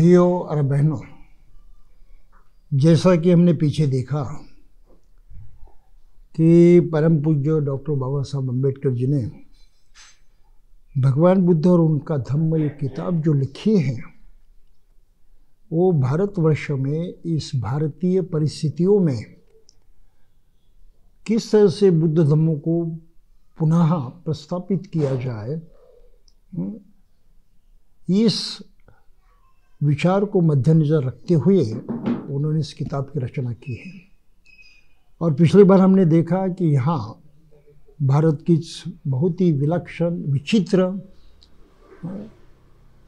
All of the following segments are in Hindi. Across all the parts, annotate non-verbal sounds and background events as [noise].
भाइयों और बहनों जैसा कि हमने पीछे देखा कि परम पूज्य डॉक्टर बाबा साहब अम्बेडकर जी ने भगवान बुद्ध और उनका धम्म ये किताब जो लिखी है वो भारतवर्ष में इस भारतीय परिस्थितियों में किस तरह से बुद्ध धर्मों को पुनः प्रस्थापित किया जाए हम्म, इस विचार को मद्देनज़र रखते हुए उन्होंने इस किताब की रचना की है और पिछली बार हमने देखा कि यहाँ भारत की बहुत ही विलक्षण विचित्र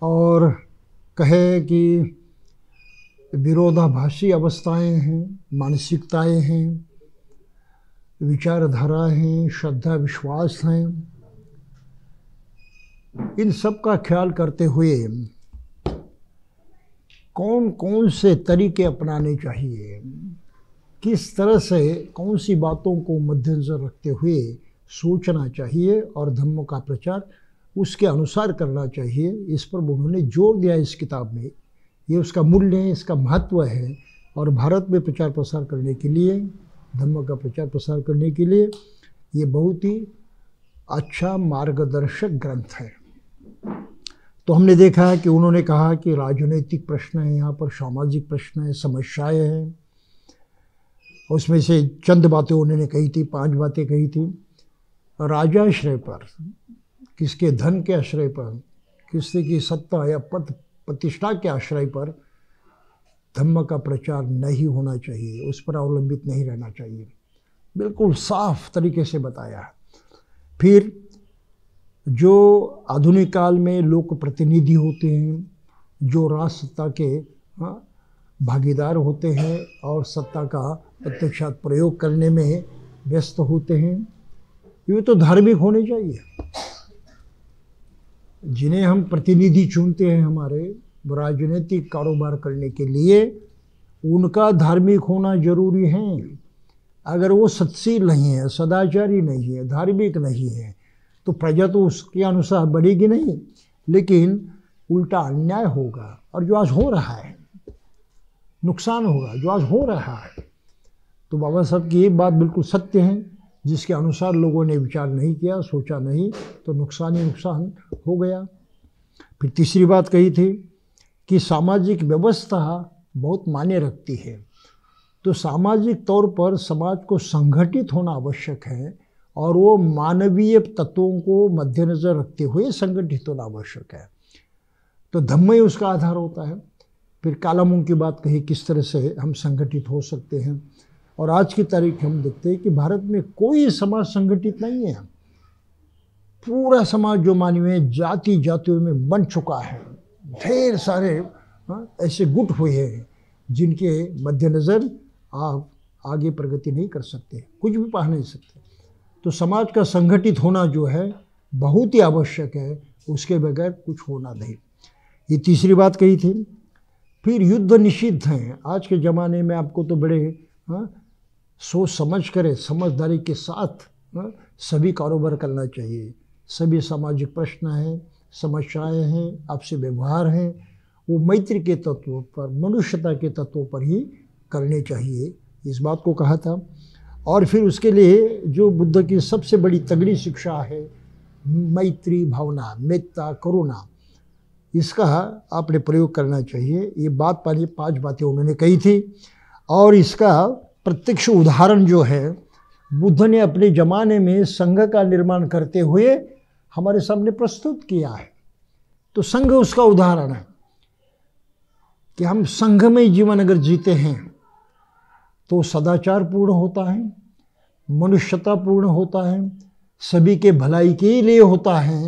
और कहे कि विरोधाभासी अवस्थाएं हैं मानसिकताएं हैं विचारधारा हैं श्रद्धा विश्वास हैं इन सब का ख्याल करते हुए कौन कौन से तरीके अपनाने चाहिए किस तरह से कौन सी बातों को मद्देनज़र रखते हुए सोचना चाहिए और धर्म का प्रचार उसके अनुसार करना चाहिए इस पर उन्होंने जोर दिया इस किताब में ये उसका मूल्य है इसका महत्व है और भारत में प्रचार प्रसार करने के लिए धर्म का प्रचार प्रसार करने के लिए ये बहुत ही अच्छा मार्गदर्शक ग्रंथ है तो हमने देखा है कि उन्होंने कहा कि राजनीतिक प्रश्न है यहाँ पर सामाजिक प्रश्न है समस्याएं हैं उसमें से चंद बातें उन्होंने कही थी पांच बातें कही थी राजा आश्रय पर किसके धन के आश्रय पर किसी की सत्ता या पद प्रतिष्ठा के आश्रय पर धम्म का प्रचार नहीं होना चाहिए उस पर अवलंबित नहीं रहना चाहिए बिल्कुल साफ तरीके से बताया फिर जो आधुनिक काल में लोक प्रतिनिधि होते हैं जो राज के हाँ, भागीदार होते हैं और सत्ता का प्रत्यक्षात प्रयोग करने में व्यस्त होते हैं ये तो धार्मिक होने चाहिए जिन्हें हम प्रतिनिधि चुनते हैं हमारे राजनीतिक कारोबार करने के लिए उनका धार्मिक होना जरूरी है अगर वो सत्शील नहीं है सदाचारी नहीं है धार्मिक नहीं है तो प्रजा तो उसके अनुसार बढ़ेगी नहीं लेकिन उल्टा अन्याय होगा और जो आज हो रहा है नुकसान होगा जो आज हो रहा है तो बाबा साहब की ये बात बिल्कुल सत्य है जिसके अनुसार लोगों ने विचार नहीं किया सोचा नहीं तो नुकसान ही नुकसान हो गया फिर तीसरी बात कही थी कि सामाजिक व्यवस्था बहुत माने रखती है तो सामाजिक तौर पर समाज को संगठित होना आवश्यक है और वो मानवीय तत्वों को मद्देनज़र रखते हुए संगठित होना आवश्यक है तो धम्म ही उसका आधार होता है फिर कालमों की बात कही किस तरह से हम संगठित हो सकते हैं और आज की तारीख हम देखते हैं कि भारत में कोई समाज संगठित नहीं है पूरा समाज जो मानवीय जाति जातियों में बन चुका है ढेर सारे हाँ, ऐसे गुट हुए हैं जिनके मद्देनज़र आप आगे प्रगति नहीं कर सकते कुछ भी पा नहीं सकते तो समाज का संगठित होना जो है बहुत ही आवश्यक है उसके बगैर कुछ होना नहीं ये तीसरी बात कही थी फिर युद्ध निषिद्ध हैं आज के ज़माने में आपको तो बड़े हाँ सोच समझ करें समझदारी के साथ हाँ, सभी कारोबार करना चाहिए सभी सामाजिक प्रश्न हैं समस्याएं हैं आपसे व्यवहार हैं वो मैत्री के तत्वों पर मनुष्यता के तत्वों पर ही करने चाहिए इस बात को कहा था और फिर उसके लिए जो बुद्ध की सबसे बड़ी तगड़ी शिक्षा है मैत्री भावना मेत्ता करुणा इसका आपने प्रयोग करना चाहिए ये बात पानी पांच बातें उन्होंने कही थी और इसका प्रत्यक्ष उदाहरण जो है बुद्ध ने अपने ज़माने में संघ का निर्माण करते हुए हमारे सामने प्रस्तुत किया है तो संघ उसका उदाहरण है कि हम संघ में जीवन अगर जीते हैं तो सदाचार पूर्ण होता है मनुष्यता पूर्ण होता है सभी के भलाई के लिए होता है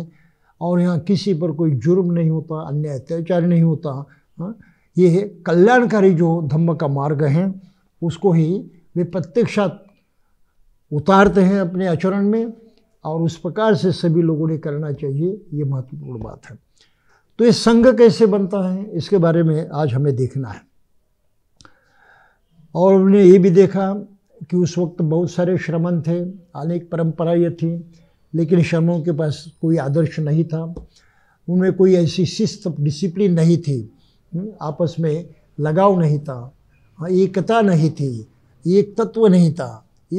और यहाँ किसी पर कोई जुर्म नहीं होता अन्य अत्याचार नहीं होता हाँ ये कल्याणकारी जो धम्म का मार्ग है उसको ही वे प्रत्यक्षात उतारते हैं अपने आचरण में और उस प्रकार से सभी लोगों ने करना चाहिए ये महत्वपूर्ण बात है तो ये संघ कैसे बनता है इसके बारे में आज हमें देखना है और उन्होंने ये भी देखा कि उस वक्त बहुत सारे श्रमण थे अनेक परंपराएँ थी लेकिन श्रमों के पास कोई आदर्श नहीं था उनमें कोई ऐसी शिस्त डिसिप्लिन नहीं थी हम्म, आपस में लगाव नहीं था एकता नहीं थी एक तत्व नहीं था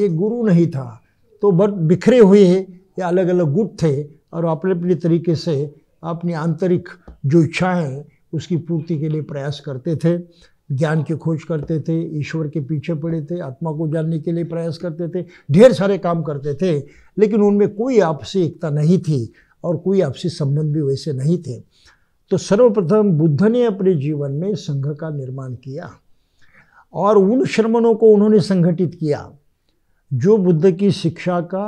एक गुरु नहीं था तो बट बिखरे हुए ये अलग अलग गुट थे और अपने अपने तरीके से अपनी आंतरिक जो इच्छाएँ उसकी पूर्ति के लिए प्रयास करते थे ज्ञान की खोज करते थे ईश्वर के पीछे पड़े थे आत्मा को जानने के लिए प्रयास करते थे ढेर सारे काम करते थे लेकिन उनमें कोई आपसी एकता नहीं थी और कोई आपसी संबंध भी वैसे नहीं थे तो सर्वप्रथम बुद्ध ने अपने जीवन में संघ का निर्माण किया और उन श्रमणों को उन्होंने संगठित किया जो बुद्ध की शिक्षा का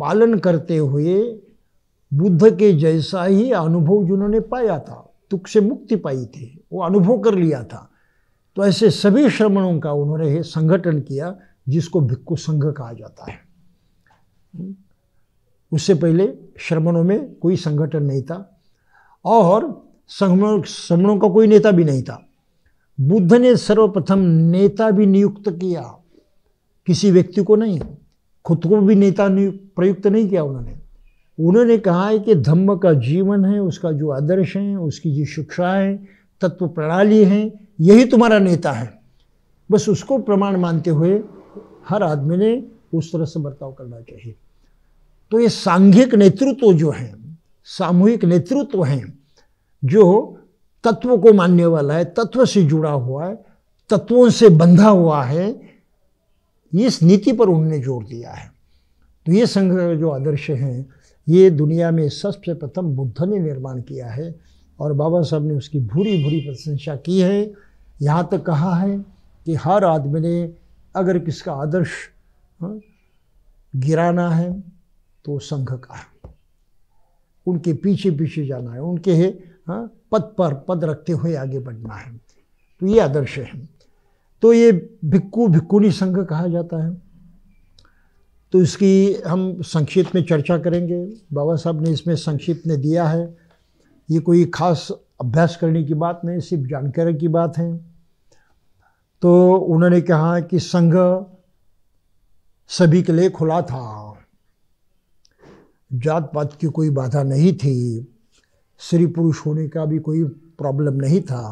पालन करते हुए बुद्ध के जैसा ही अनुभव जिन्होंने पाया था दुख से मुक्ति पाई थी वो अनुभव कर लिया था तो ऐसे सभी श्रमणों का उन्होंने संगठन किया जिसको भिक्खु संघ कहा जाता है उससे पहले श्रमणों में कोई संगठन नहीं था और श्रमणों श्रमणों का कोई नेता भी नहीं था बुद्ध ने सर्वप्रथम नेता भी नियुक्त किया किसी व्यक्ति को नहीं खुद को भी नेता प्रयुक्त नहीं किया उन्होंने उन्होंने कहा है कि धम्म का जीवन है उसका जो आदर्श है उसकी जो शिक्षाएं तत्व प्रणाली है यही तुम्हारा नेता है बस उसको प्रमाण मानते हुए हर आदमी ने उस तरह से बर्ताव करना चाहिए तो ये सांघिक नेतृत्व जो है सामूहिक नेतृत्व है जो तत्व को मानने वाला है तत्व से जुड़ा हुआ है तत्वों से बंधा हुआ है इस नीति पर उन्होंने जोर दिया है तो ये संघ जो आदर्श हैं ये दुनिया में सबसे प्रथम बुद्ध ने निर्माण किया है और बाबा साहब ने उसकी भूरी भूरी प्रशंसा की है यहाँ तक कहा है कि हर आदमी ने अगर किसका आदर्श हाँ, गिराना है तो संघ का उनके पीछे पीछे जाना है उनके है हाँ, पद पर पद रखते हुए आगे बढ़ना है तो ये आदर्श है तो ये भिक्कू भिक्कुनी संघ कहा जाता है तो इसकी हम संक्षिप्त में चर्चा करेंगे बाबा साहब ने इसमें संक्षिप्त ने दिया है ये कोई खास अभ्यास करने की बात नहीं सिर्फ जानकारी की बात है तो उन्होंने कहा कि संघ सभी के लिए खुला था जात पात की कोई बाधा नहीं थी स्त्री पुरुष होने का भी कोई प्रॉब्लम नहीं था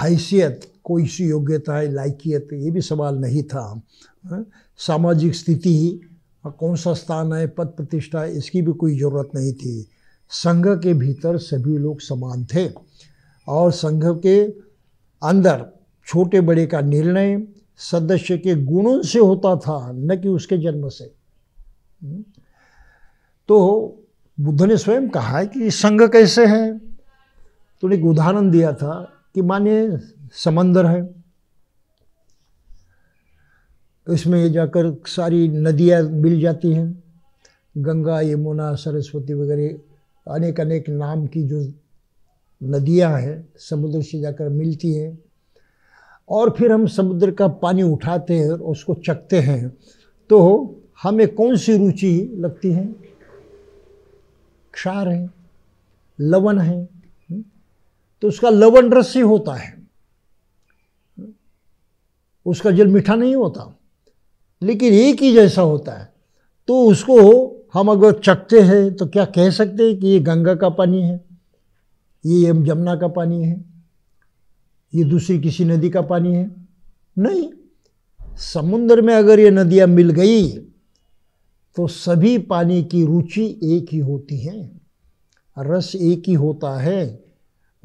हैसियत कोई सी योग्यता है लायकियत ये भी सवाल नहीं था सामाजिक स्थिति कौन सा स्थान है पद प्रतिष्ठा इसकी भी कोई ज़रूरत नहीं थी संघ के भीतर सभी लोग समान थे और संघ के अंदर छोटे बड़े का निर्णय सदस्य के गुणों से होता था न कि उसके जन्म से तो बुद्ध ने स्वयं कहा है कि संघ कैसे है तो एक उदाहरण दिया था कि माने समंदर है इसमें जाकर सारी नदियाँ मिल जाती हैं गंगा यमुना सरस्वती वगैरह अनेक अनेक नाम की जो नदियां हैं समुद्र से जाकर मिलती हैं और फिर हम समुद्र का पानी उठाते हैं और उसको चखते हैं तो हमें कौन सी रुचि लगती है क्षार है लवण है हम्म, तो उसका लवण रस ही होता है उसका जल मीठा नहीं होता लेकिन एक ही जैसा होता है तो उसको हम अगर चखते हैं तो क्या कह सकते हैं कि ये गंगा का पानी है ये यमुना का पानी है ये दूसरी किसी नदी का पानी है नहीं समुद्र में अगर ये नदियाँ मिल गई तो सभी पानी की रुचि एक ही होती है रस एक ही होता है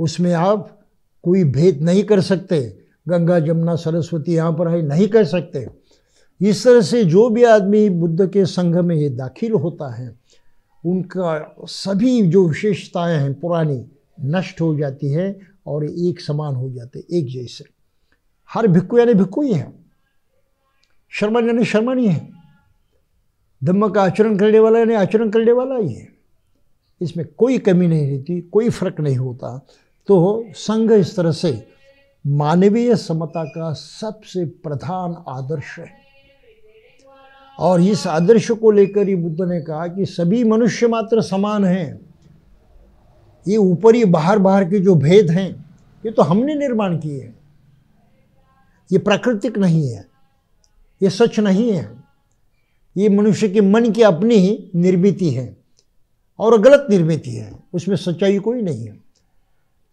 उसमें आप कोई भेद नहीं कर सकते गंगा जमुना सरस्वती यहाँ पर है नहीं कर सकते इस तरह से जो भी आदमी बुद्ध के संघ में दाखिल होता है उनका सभी जो विशेषताएं हैं पुरानी नष्ट हो जाती है और एक समान हो जाते एक जैसे हर भिक्कू यानी भिक्कू ही है शर्मा यानी शर्मन ही है धम्म का आचरण करने वाला यानी आचरण करने वाला ही है इसमें कोई कमी नहीं रहती कोई फर्क नहीं होता तो संघ इस तरह से मानवीय समता का सबसे प्रधान आदर्श है और इस आदर्श को लेकर ही बुद्ध ने कहा कि सभी मनुष्य मात्र समान हैं ये ऊपरी बाहर बाहर के जो भेद हैं ये तो हमने निर्माण किए हैं ये प्राकृतिक नहीं है ये सच नहीं है ये मनुष्य के मन की अपनी ही निर्मित है और गलत निर्मित है उसमें सच्चाई कोई नहीं है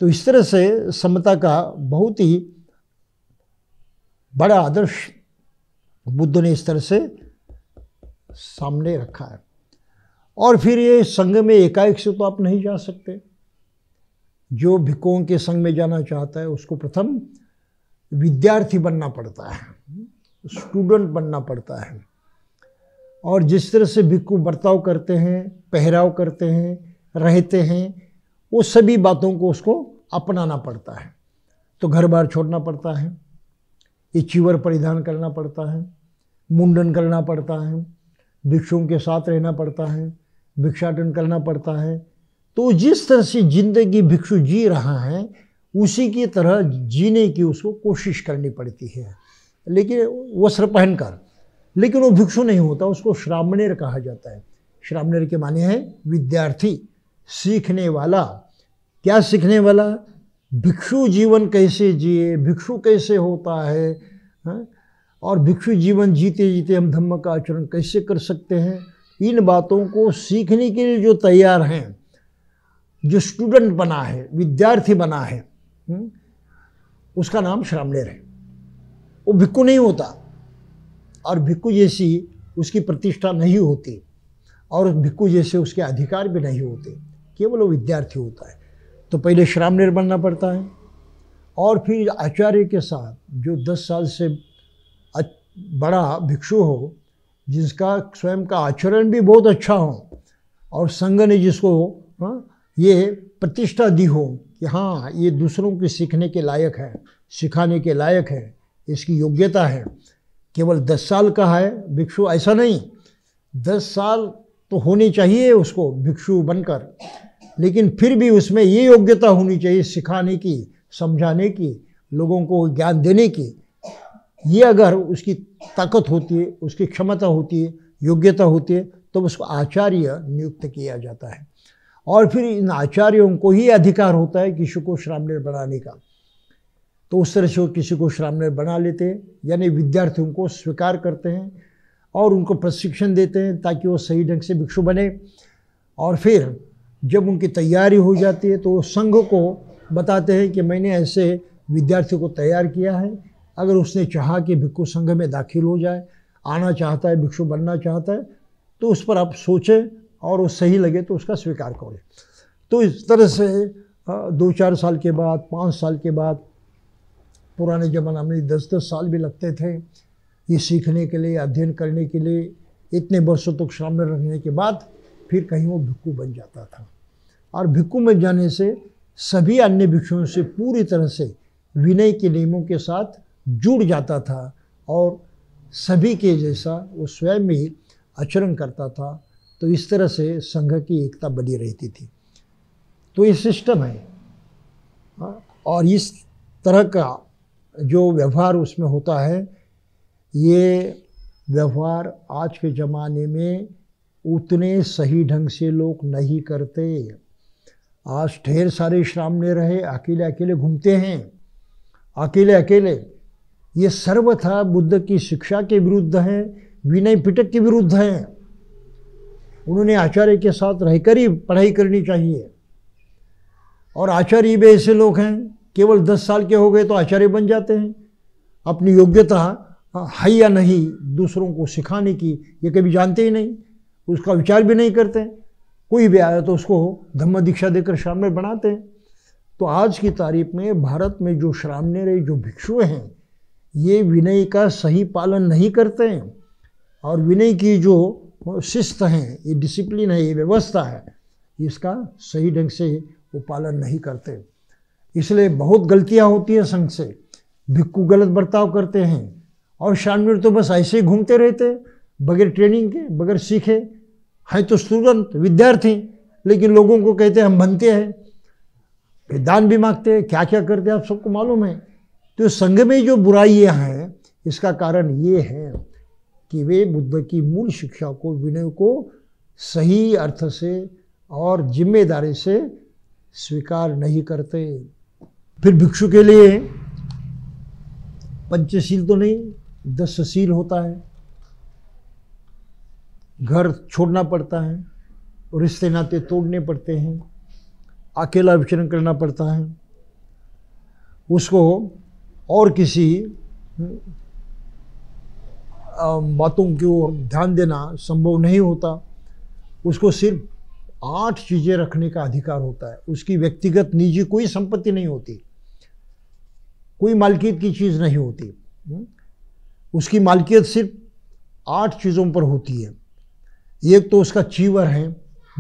तो इस तरह से समता का बहुत ही बड़ा आदर्श बुद्ध ने इस तरह से सामने रखा है और फिर ये संघ में एकाएक से तो आप नहीं जा सकते जो भिक्कों के संघ में जाना चाहता है उसको प्रथम विद्यार्थी बनना पड़ता है स्टूडेंट बनना पड़ता है और जिस तरह से भिक्खु बर्ताव करते हैं पहराव करते हैं रहते हैं वो सभी बातों को उसको अपनाना पड़ता है तो घर बार छोड़ना पड़ता है ये चीवर परिधान करना पड़ता है मुंडन करना पड़ता है भिक्षुओं के साथ रहना पड़ता है भिक्षाटन करना पड़ता है तो जिस तरह से जिंदगी भिक्षु जी रहा है उसी की तरह जीने की उसको कोशिश करनी पड़ती है लेकिन वस्त्र पहनकर लेकिन वो भिक्षु नहीं होता उसको श्रामणेर कहा जाता है श्रामणेर के माने हैं विद्यार्थी सीखने वाला क्या सीखने वाला भिक्षु जीवन कैसे जिए भिक्षु कैसे होता है हा? और भिक्षु जीवन जीते जीते हम धम्म का आचरण कैसे कर सकते हैं इन बातों को सीखने के लिए जो तैयार हैं जो स्टूडेंट बना है विद्यार्थी बना है हम्म, उसका नाम श्रामलेर है वो भिक्खु नहीं होता और भिक्कू जैसी उसकी प्रतिष्ठा नहीं होती और भिक्कू जैसे उसके अधिकार भी नहीं होते केवल वो विद्यार्थी होता है तो पहले श्रामलेर बनना पड़ता है और फिर आचार्य के साथ जो दस साल से बड़ा भिक्षु हो जिसका स्वयं का आचरण भी बहुत अच्छा हो और संघ ने जिसको हाँ ये प्रतिष्ठा दी हो कि हाँ ये दूसरों के सीखने के लायक है सिखाने के लायक है इसकी योग्यता है केवल दस साल का है भिक्षु ऐसा नहीं दस साल तो होनी चाहिए उसको भिक्षु बनकर लेकिन फिर भी उसमें ये योग्यता होनी चाहिए सिखाने की समझाने की लोगों को ज्ञान देने की ये अगर उसकी ताकत होती है उसकी क्षमता होती है योग्यता होती है तो उसको आचार्य नियुक्त किया जाता है और फिर इन आचार्यों को ही अधिकार होता है किसी को श्रामणीर बनाने का तो उस तरह से वो किसी को श्रामणीर बना लेते हैं यानी विद्यार्थियों को स्वीकार करते हैं और उनको प्रशिक्षण देते हैं ताकि वो सही ढंग से भिक्षु बने और फिर जब उनकी तैयारी हो जाती है तो वो संघ को बताते हैं कि मैंने ऐसे विद्यार्थी को तैयार किया है अगर उसने चाहा कि भिक्षु संघ में दाखिल हो जाए आना चाहता है भिक्षु बनना चाहता है तो उस पर आप सोचें और वो सही लगे तो उसका स्वीकार करें तो इस तरह से दो चार साल के बाद पाँच साल के बाद पुराने ज़माना में दस दस साल भी लगते थे ये सीखने के लिए अध्ययन करने के लिए इतने वर्षों तक में रखने के बाद फिर कहीं वो भिक्खु बन जाता था और भिक्खु में जाने से सभी अन्य भिक्षुओं से पूरी तरह से विनय के नियमों के साथ जुड़ जाता था और सभी के जैसा वो स्वयं ही आचरण करता था तो इस तरह से संघ की एकता बनी रहती थी तो ये सिस्टम है हाँ, और इस तरह का जो व्यवहार उसमें होता है ये व्यवहार आज के ज़माने में उतने सही ढंग से लोग नहीं करते आज ढेर सारे श्रामने रहे अकेले अकेले घूमते हैं अकेले अकेले ये सर्वथा बुद्ध की शिक्षा के विरुद्ध हैं विनय पिटक के विरुद्ध हैं उन्होंने आचार्य के साथ रहकर ही पढ़ाई करनी चाहिए और आचार्य भी ऐसे लोग हैं केवल दस साल के हो गए तो आचार्य बन जाते हैं अपनी योग्यता है या नहीं दूसरों को सिखाने की ये कभी जानते ही नहीं उसका विचार भी नहीं करते कोई भी आया तो उसको धम्म दीक्षा देकर श्राम्य बनाते हैं तो आज की तारीख में भारत में जो रहे जो भिक्षु हैं ये विनय का सही पालन नहीं करते हैं और विनय की जो शिस्त हैं ये डिसिप्लिन है ये व्यवस्था है इसका सही ढंग से वो पालन नहीं करते इसलिए बहुत गलतियाँ होती हैं संघ से भिक्कू गलत बर्ताव करते हैं और शानवीर तो बस ऐसे ही घूमते रहते बगैर ट्रेनिंग के बगैर सीखे हैं तो स्टूडेंट विद्यार्थी लेकिन लोगों को कहते हैं हम बनते हैं दान भी मांगते हैं क्या क्या करते हैं आप सबको मालूम है तो संघ में जो बुराइयां हैं इसका कारण ये है कि वे बुद्ध की मूल शिक्षा को विनय को सही अर्थ से और जिम्मेदारी से स्वीकार नहीं करते फिर भिक्षु के लिए पंचशील तो नहीं दस होता है घर छोड़ना पड़ता है रिश्ते नाते तोड़ने पड़ते हैं अकेला विचरण करना पड़ता है उसको और किसी बातों की ओर ध्यान देना संभव नहीं होता उसको सिर्फ आठ चीज़ें रखने का अधिकार होता है उसकी व्यक्तिगत निजी कोई संपत्ति नहीं होती कोई मालकियत की चीज़ नहीं होती उसकी मालकियत सिर्फ आठ चीज़ों पर होती है एक तो उसका चीवर है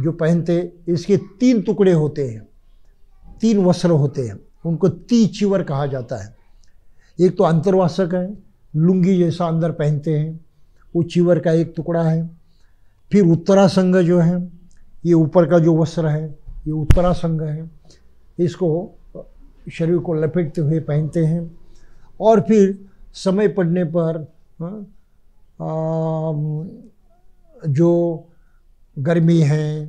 जो पहनते इसके तीन टुकड़े होते हैं तीन वस्त्र होते हैं उनको ती चीवर कहा जाता है एक तो अंतर्वासक है लुंगी जैसा अंदर पहनते हैं वो चीवर का एक टुकड़ा है फिर उत्तरासंग जो है ये ऊपर का जो वस्त्र है ये उत्तरासंग है इसको शरीर को लपेटते हुए पहनते हैं और फिर समय पड़ने पर हाँ, आ, जो गर्मी है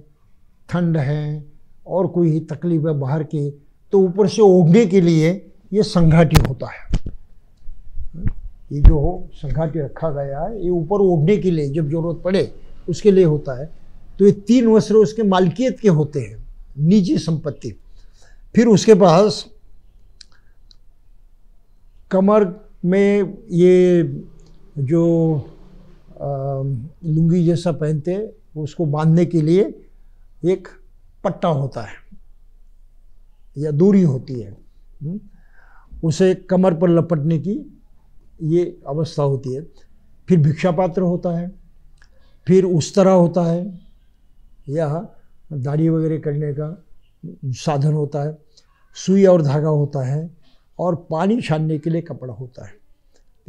ठंड है और कोई तकलीफ है बाहर की तो ऊपर से ओढ़ने के लिए ये संघाटी होता है ये जो हो संघाटी रखा गया है ये ऊपर उड़ने के लिए जब जरूरत पड़े उसके लिए होता है तो ये तीन वस्त्र उसके मालकियत के होते हैं निजी संपत्ति फिर उसके पास कमर में ये जो लुंगी जैसा पहनते उसको बांधने के लिए एक पट्टा होता है या दूरी होती है हम्म, उसे कमर पर लपटने की ये अवस्था होती है फिर भिक्षा पात्र होता है फिर उस तरह होता है या दाढ़ी वगैरह करने का साधन होता है सुई और धागा होता है और पानी छानने के लिए कपड़ा होता है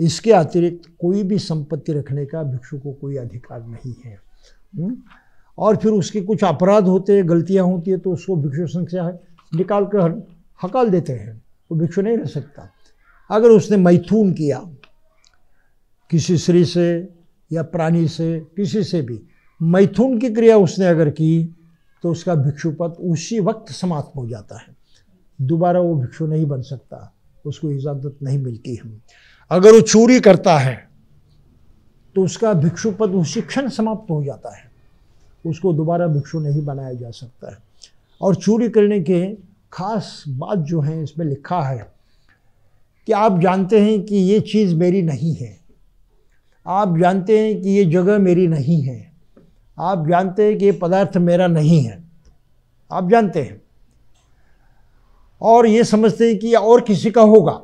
इसके अतिरिक्त कोई भी संपत्ति रखने का भिक्षु को कोई अधिकार नहीं है हम्म? और फिर उसके कुछ अपराध होते हैं गलतियाँ होती है तो उसको भिक्षु संख्या निकाल कर हकाल देते हैं वो भिक्षु नहीं रह सकता अगर उसने मैथुन किया किसी स्त्री से या प्राणी से किसी से भी मैथुन की क्रिया उसने अगर की तो उसका भिक्षुपद उसी वक्त समाप्त हो जाता है दोबारा वो भिक्षु नहीं बन सकता उसको इजाज़त नहीं मिलती है अगर वो चोरी करता है तो उसका भिक्षुपद उसी क्षण समाप्त हो जाता है उसको दोबारा भिक्षु नहीं बनाया जा सकता है और चोरी करने के ख़ास बात जो है इसमें लिखा है कि आप जानते हैं कि ये चीज़ मेरी नहीं है आप जानते हैं कि ये जगह मेरी नहीं है आप जानते हैं कि ये पदार्थ मेरा नहीं है आप जानते हैं और ये समझते हैं कि और किसी का होगा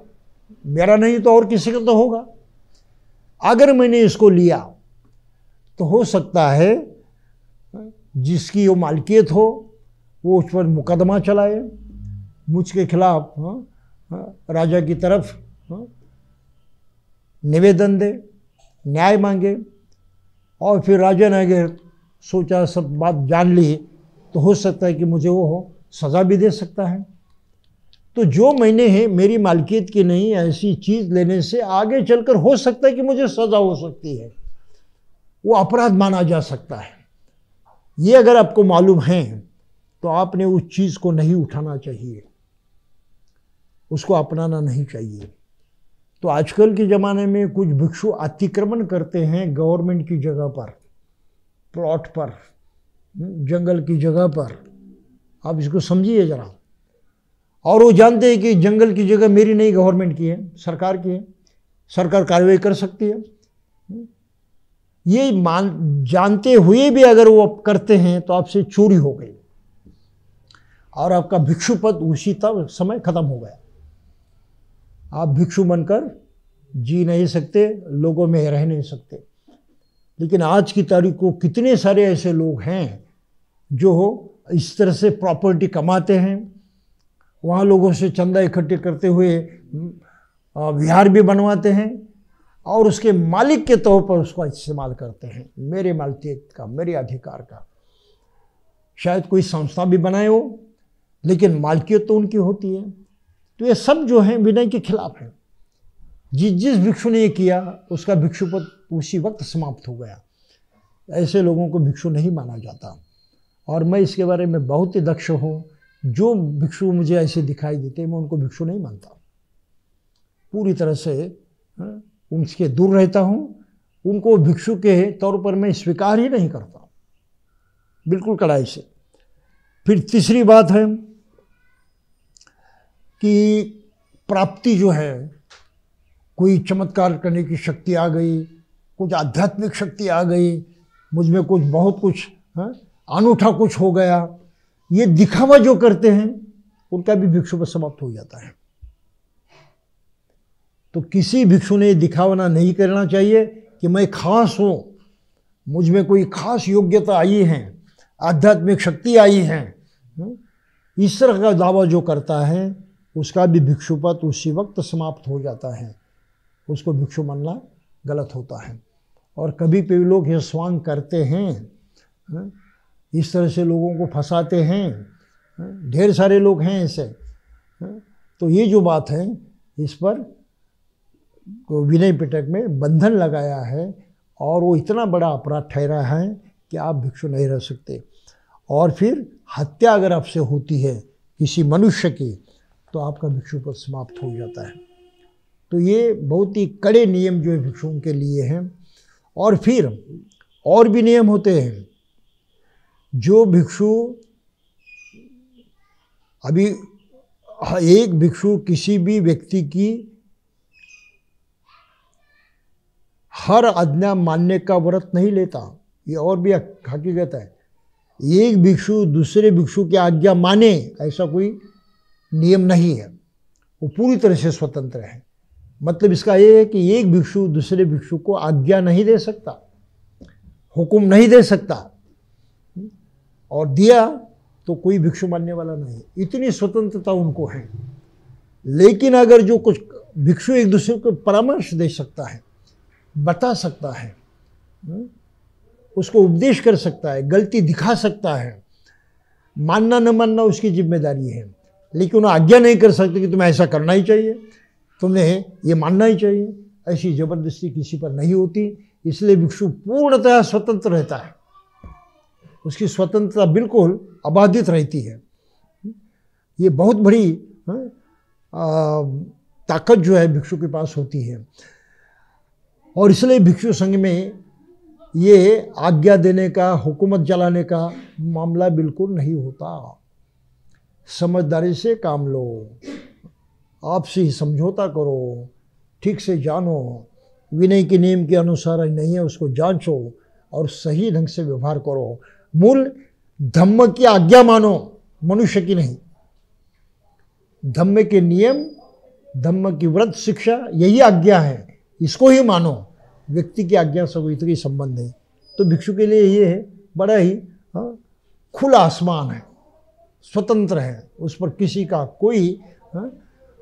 मेरा नहीं तो और किसी का तो होगा अगर मैंने इसको लिया तो हो सकता है जिसकी वो मालकियत हो वो उस पर मुकदमा चलाए मुझ के खिलाफ हाँ, हाँ, राजा की तरफ हाँ, निवेदन दे न्याय मांगे और फिर राजा ने अगर सोचा सब बात जान ली तो हो सकता है कि मुझे वो हो सज़ा भी दे सकता है तो जो मैंने है मेरी मालकियत की नहीं ऐसी चीज़ लेने से आगे चलकर हो सकता है कि मुझे सज़ा हो सकती है वो अपराध माना जा सकता है ये अगर आपको मालूम है तो आपने उस चीज़ को नहीं उठाना चाहिए उसको अपनाना नहीं चाहिए तो आजकल के ज़माने में कुछ भिक्षु अतिक्रमण करते हैं गवर्नमेंट की जगह पर प्लॉट पर हम्म, जंगल की जगह पर आप इसको समझिए ज़रा और वो जानते हैं कि जंगल की जगह मेरी नहीं गवर्नमेंट की है सरकार की है सरकार कार्रवाई कर सकती है ये मान जानते हुए भी अगर वो करते हैं तो आपसे चोरी हो गई और आपका भिक्षु पद उसी तब समय खत्म हो गया आप भिक्षु बनकर जी नहीं सकते लोगों में रह नहीं सकते लेकिन आज की तारीख को कितने सारे ऐसे लोग हैं जो इस तरह से प्रॉपर्टी कमाते हैं वहाँ लोगों से चंदा इकट्ठे करते हुए विहार भी बनवाते हैं और उसके मालिक के तौर पर उसका इस्तेमाल करते हैं मेरे मालिकियत का मेरे अधिकार का शायद कोई संस्था भी बनाए हो लेकिन मालिकियत तो उनकी होती है तो ये सब जो है विनय के खिलाफ है जि, जिस भिक्षु ने ये किया उसका भिक्षुपद उसी वक्त समाप्त हो गया ऐसे लोगों को भिक्षु नहीं माना जाता और मैं इसके बारे में बहुत ही दक्ष हूँ जो भिक्षु मुझे ऐसे दिखाई देते मैं उनको भिक्षु नहीं मानता पूरी तरह से हाँ, उनके दूर रहता हूँ उनको भिक्षु के तौर पर मैं स्वीकार ही नहीं करता बिल्कुल कड़ाई से फिर तीसरी बात है कि प्राप्ति जो है कोई चमत्कार करने की शक्ति आ गई कुछ आध्यात्मिक शक्ति आ गई मुझ में कुछ बहुत कुछ हाँ, अनूठा कुछ हो गया ये दिखावा जो करते हैं उनका भी भिक्षु पर समाप्त हो जाता है तो किसी भिक्षु ने दिखावना नहीं करना चाहिए कि मैं खास हूँ मुझ में कोई खास योग्यता आई है आध्यात्मिक शक्ति आई है हाँ, इस तरह का दावा जो करता है उसका भी भिक्षुपत उसी वक्त समाप्त हो जाता है उसको भिक्षु मानना गलत होता है और कभी कभी लोग ये स्वांग करते हैं हाँ, इस तरह से लोगों को फंसाते हैं हाँ, ढेर सारे लोग हैं ऐसे हाँ, तो ये जो बात है इस पर विनय पिटक में बंधन लगाया है और वो इतना बड़ा अपराध ठहरा है कि आप भिक्षु नहीं रह सकते और फिर हत्या अगर आपसे होती है किसी मनुष्य की तो आपका भिक्षु पद समाप्त हो जाता है तो ये बहुत ही कड़े नियम जो है भिक्षुओं के लिए हैं और फिर और भी नियम होते हैं जो भिक्षु अभी एक भिक्षु किसी भी व्यक्ति की हर आज्ञा मानने का व्रत नहीं लेता ये और भी हकीकत है एक भिक्षु दूसरे भिक्षु की आज्ञा माने ऐसा कोई नियम नहीं है वो पूरी तरह से स्वतंत्र है मतलब इसका ये है कि एक भिक्षु दूसरे भिक्षु को आज्ञा नहीं दे सकता हुक्म नहीं दे सकता और दिया तो कोई भिक्षु मानने वाला नहीं इतनी स्वतंत्रता उनको है लेकिन अगर जो कुछ भिक्षु एक दूसरे को परामर्श दे सकता है बता सकता है हम्म, उसको उपदेश कर सकता है गलती दिखा सकता है मानना न मानना उसकी जिम्मेदारी है लेकिन उन्हें आज्ञा नहीं कर सकते कि तुम्हें ऐसा करना ही चाहिए तुमने ये मानना ही चाहिए ऐसी जबरदस्ती किसी पर नहीं होती इसलिए भिक्षु पूर्णतः स्वतंत्र रहता है उसकी स्वतंत्रता बिल्कुल अबाधित रहती है ये बहुत बड़ी हाँ, ताकत जो है भिक्षु के पास होती है और इसलिए भिक्षु संघ में ये आज्ञा देने का हुकूमत जलाने का मामला बिल्कुल नहीं होता समझदारी से काम लो आपसे ही समझौता करो ठीक से जानो विनय के नियम के अनुसार नहीं है उसको जांचो और सही ढंग से व्यवहार करो मूल धम्म की आज्ञा मानो मनुष्य की नहीं धम्म के नियम धम्म की व्रत शिक्षा यही आज्ञा है इसको ही मानो व्यक्ति की आज्ञा से कोई संबंध नहीं तो भिक्षु के लिए ये है बड़ा ही हाँ, खुला आसमान है स्वतंत्र है उस पर किसी का कोई हाँ,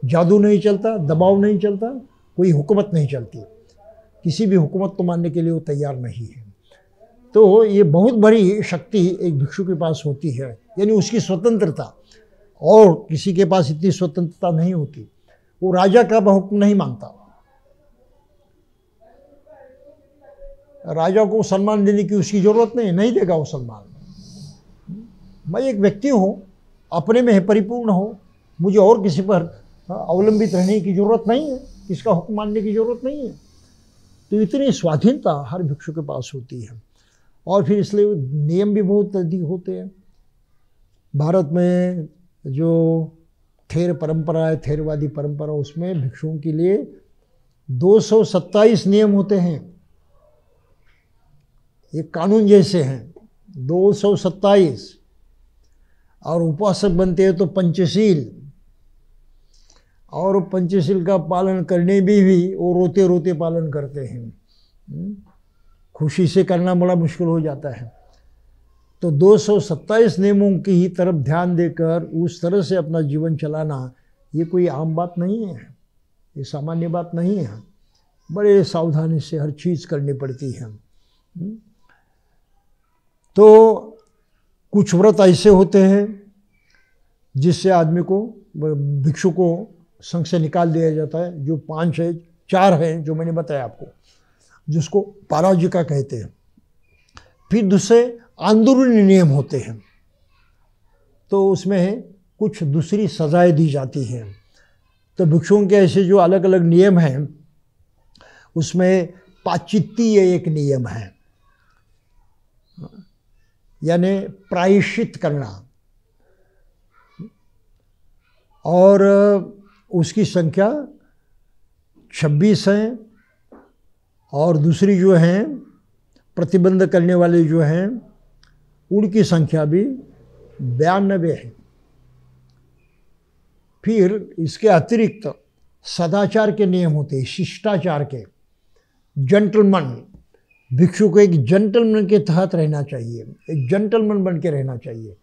जादू नहीं चलता दबाव नहीं चलता कोई हुकूमत नहीं चलती किसी भी हुकूमत को मानने के लिए वो तैयार नहीं है तो ये बहुत बड़ी शक्ति एक भिक्षु के पास होती है यानी उसकी स्वतंत्रता और किसी के पास इतनी स्वतंत्रता नहीं होती वो राजा का बहुक नहीं मानता राजा को सम्मान देने की उसकी ज़रूरत नहीं नहीं देगा वो सम्मान मैं एक व्यक्ति हूँ अपने में परिपूर्ण हो मुझे और किसी पर अवलंबित रहने की जरूरत नहीं है इसका हुक्म मानने की जरूरत नहीं है तो इतनी स्वाधीनता हर भिक्षु के पास होती है और फिर इसलिए नियम भी बहुत अधिक होते हैं भारत में जो थेर परंपरा है थेरवादी परंपरा उसमें भिक्षुओं के लिए 227 नियम होते हैं ये कानून जैसे हैं 227 और उपासक बनते हैं तो पंचशील और पंचशील का पालन करने भी भी वो रोते रोते पालन करते हैं हम्म? खुशी से करना बड़ा मुश्किल हो जाता है तो 227 नियमों की ही तरफ ध्यान देकर उस तरह से अपना जीवन चलाना ये कोई आम बात नहीं है ये सामान्य बात नहीं है बड़े सावधानी से हर चीज़ करनी पड़ती है हम्म? तो कुछ व्रत ऐसे होते हैं जिससे आदमी को भिक्षु को संघ से निकाल दिया जाता है जो पांच है चार हैं जो मैंने बताया आपको जिसको पाराजिका कहते हैं फिर दूसरे आंदोलनी नियम होते हैं तो उसमें है कुछ दूसरी सजाएं दी जाती हैं तो भिक्षुओं के ऐसे जो अलग अलग नियम हैं उसमें पाचित्ती एक नियम है यानी प्रायश्चित करना और उसकी संख्या 26 है और दूसरी जो हैं प्रतिबंध करने वाले जो हैं उनकी संख्या भी बयानबे है फिर इसके अतिरिक्त सदाचार के नियम होते हैं शिष्टाचार के जेंटलमैन भिक्षु को एक जेंटलमैन के तहत रहना चाहिए एक जेंटलमैन बन के रहना चाहिए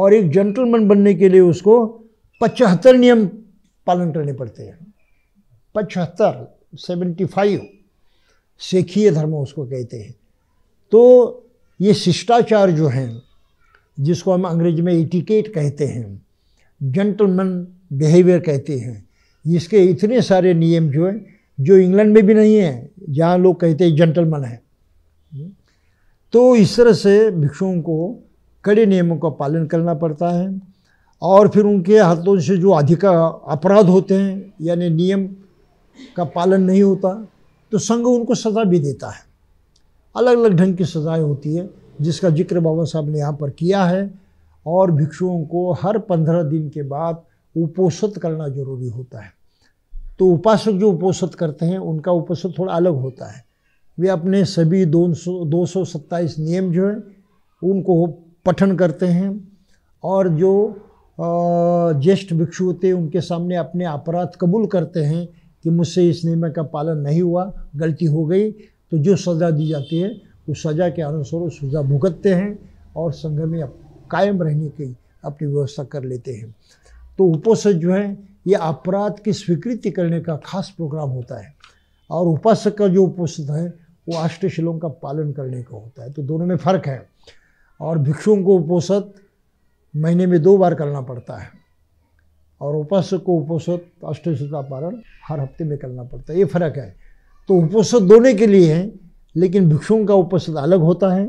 और एक जेंटलमैन बनने के लिए उसको पचहत्तर नियम पालन करने पड़ते हैं पचहत्तर सेवेंटी फाइव सेखीय धर्म उसको कहते हैं तो ये शिष्टाचार जो हैं जिसको हम अंग्रेजी में इटिकेट कहते हैं जेंटलमैन बिहेवियर कहते हैं इसके इतने सारे नियम जो हैं जो इंग्लैंड में भी नहीं है जहाँ लोग कहते हैं जेंटलमैन है तो इस तरह से भिक्षुओं को कड़े नियमों का पालन करना पड़ता है और फिर उनके हाथों से जो अधिक अपराध होते हैं यानी नियम का पालन नहीं होता तो संघ उनको सज़ा भी देता है अलग अलग ढंग की सज़ाएँ होती है जिसका जिक्र बाबा साहब ने यहाँ पर किया है और भिक्षुओं को हर पंद्रह दिन के बाद उपोषित करना जरूरी होता है तो उपासक जो उपोषित करते हैं उनका उपोषित थोड़ा अलग होता है वे अपने सभी दो सौ दो सौ सत्ताईस नियम जो हैं उनको पठन करते हैं और जो ज्येष्ठ भिक्षु होते हैं उनके सामने अपने अपराध कबूल करते हैं कि मुझसे इस नियम का पालन नहीं हुआ गलती हो गई तो जो सज़ा दी जाती है उस सज़ा के अनुसार उस सज़ा भुगतते हैं और संघ में कायम रहने की अपनी व्यवस्था कर लेते हैं तो उपोषित जो हैं ये अपराध की स्वीकृति करने का खास प्रोग्राम होता है और उपासक का जो उपस्थित है वो अष्टशिलों का पालन करने का होता है तो दोनों में फ़र्क है और भिक्षुओं को उपोषित महीने में दो बार करना पड़ता है और उपासक को उपोषित अष्टशिल का पालन हर हफ्ते में करना पड़ता है ये फ़र्क है तो उपोषित दोनों के लिए है लेकिन भिक्षुओं का उपस्थित अलग होता है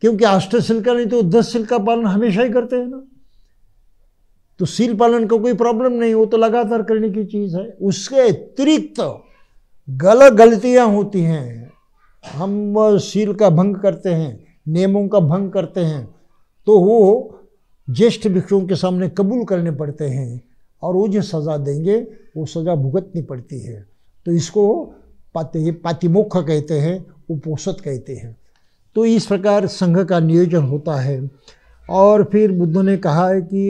क्योंकि अष्टशिल का नहीं तो दस शिल का पालन हमेशा ही करते हैं ना तो सील पालन का कोई प्रॉब्लम नहीं वो तो लगातार करने की चीज़ है उसके अतिरिक्त गलत गलतियाँ होती हैं हम सील का भंग करते हैं नियमों का भंग करते हैं तो वो ज्येष्ठ भिक्षुओं के सामने कबूल करने पड़ते हैं और वो जो सज़ा देंगे वो सज़ा भुगतनी पड़ती है तो इसको पाते पातिमोख कहते हैं उपोषत कहते हैं तो इस प्रकार संघ का नियोजन होता है और फिर बुद्ध ने कहा है कि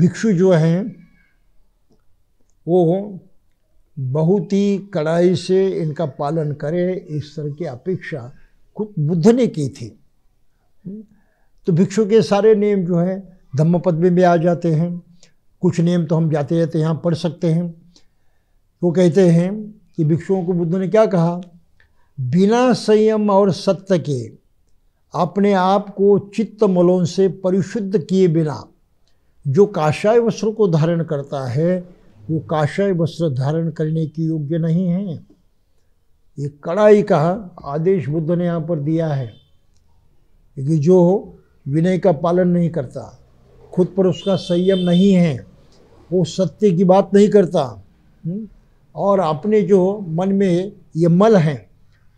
भिक्षु जो हैं वो बहुत ही कड़ाई से इनका पालन करें इस तरह की अपेक्षा खुद बुद्ध ने की थी तो भिक्षु के सारे नियम जो हैं धम्म पद में आ जाते हैं कुछ नियम तो हम जाते जाते यहाँ पढ़ सकते हैं वो कहते हैं कि भिक्षुओं को बुद्ध ने क्या कहा बिना संयम और सत्य के अपने आप को चित्त मलों से परिशुद्ध किए बिना जो काशाय वस्त्र को धारण करता है वो काशाय वस्त्र धारण करने की योग्य नहीं है ये कड़ाई का आदेश बुद्ध ने यहाँ पर दिया है कि जो विनय का पालन नहीं करता खुद पर उसका संयम नहीं है वो सत्य की बात नहीं करता हम्म, और अपने जो मन में ये मल हैं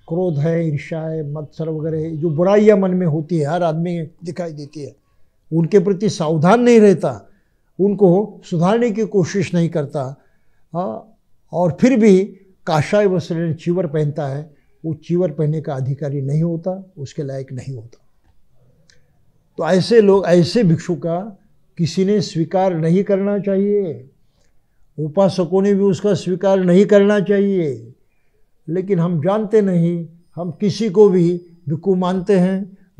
क्रोध है ईर्षा है मत्सर वगैरह जो बुराइयाँ मन में होती है हर आदमी दिखाई देती है उनके प्रति सावधान नहीं रहता उनको सुधारने की कोशिश नहीं करता हाँ और फिर भी काशाय वस्त्र चीवर पहनता है वो चीवर पहनने का अधिकारी नहीं होता उसके लायक नहीं होता तो ऐसे लोग ऐसे भिक्षु का किसी ने स्वीकार नहीं करना चाहिए उपासकों ने भी उसका स्वीकार नहीं करना चाहिए लेकिन हम जानते नहीं हम किसी को भी भिक्षु मानते हैं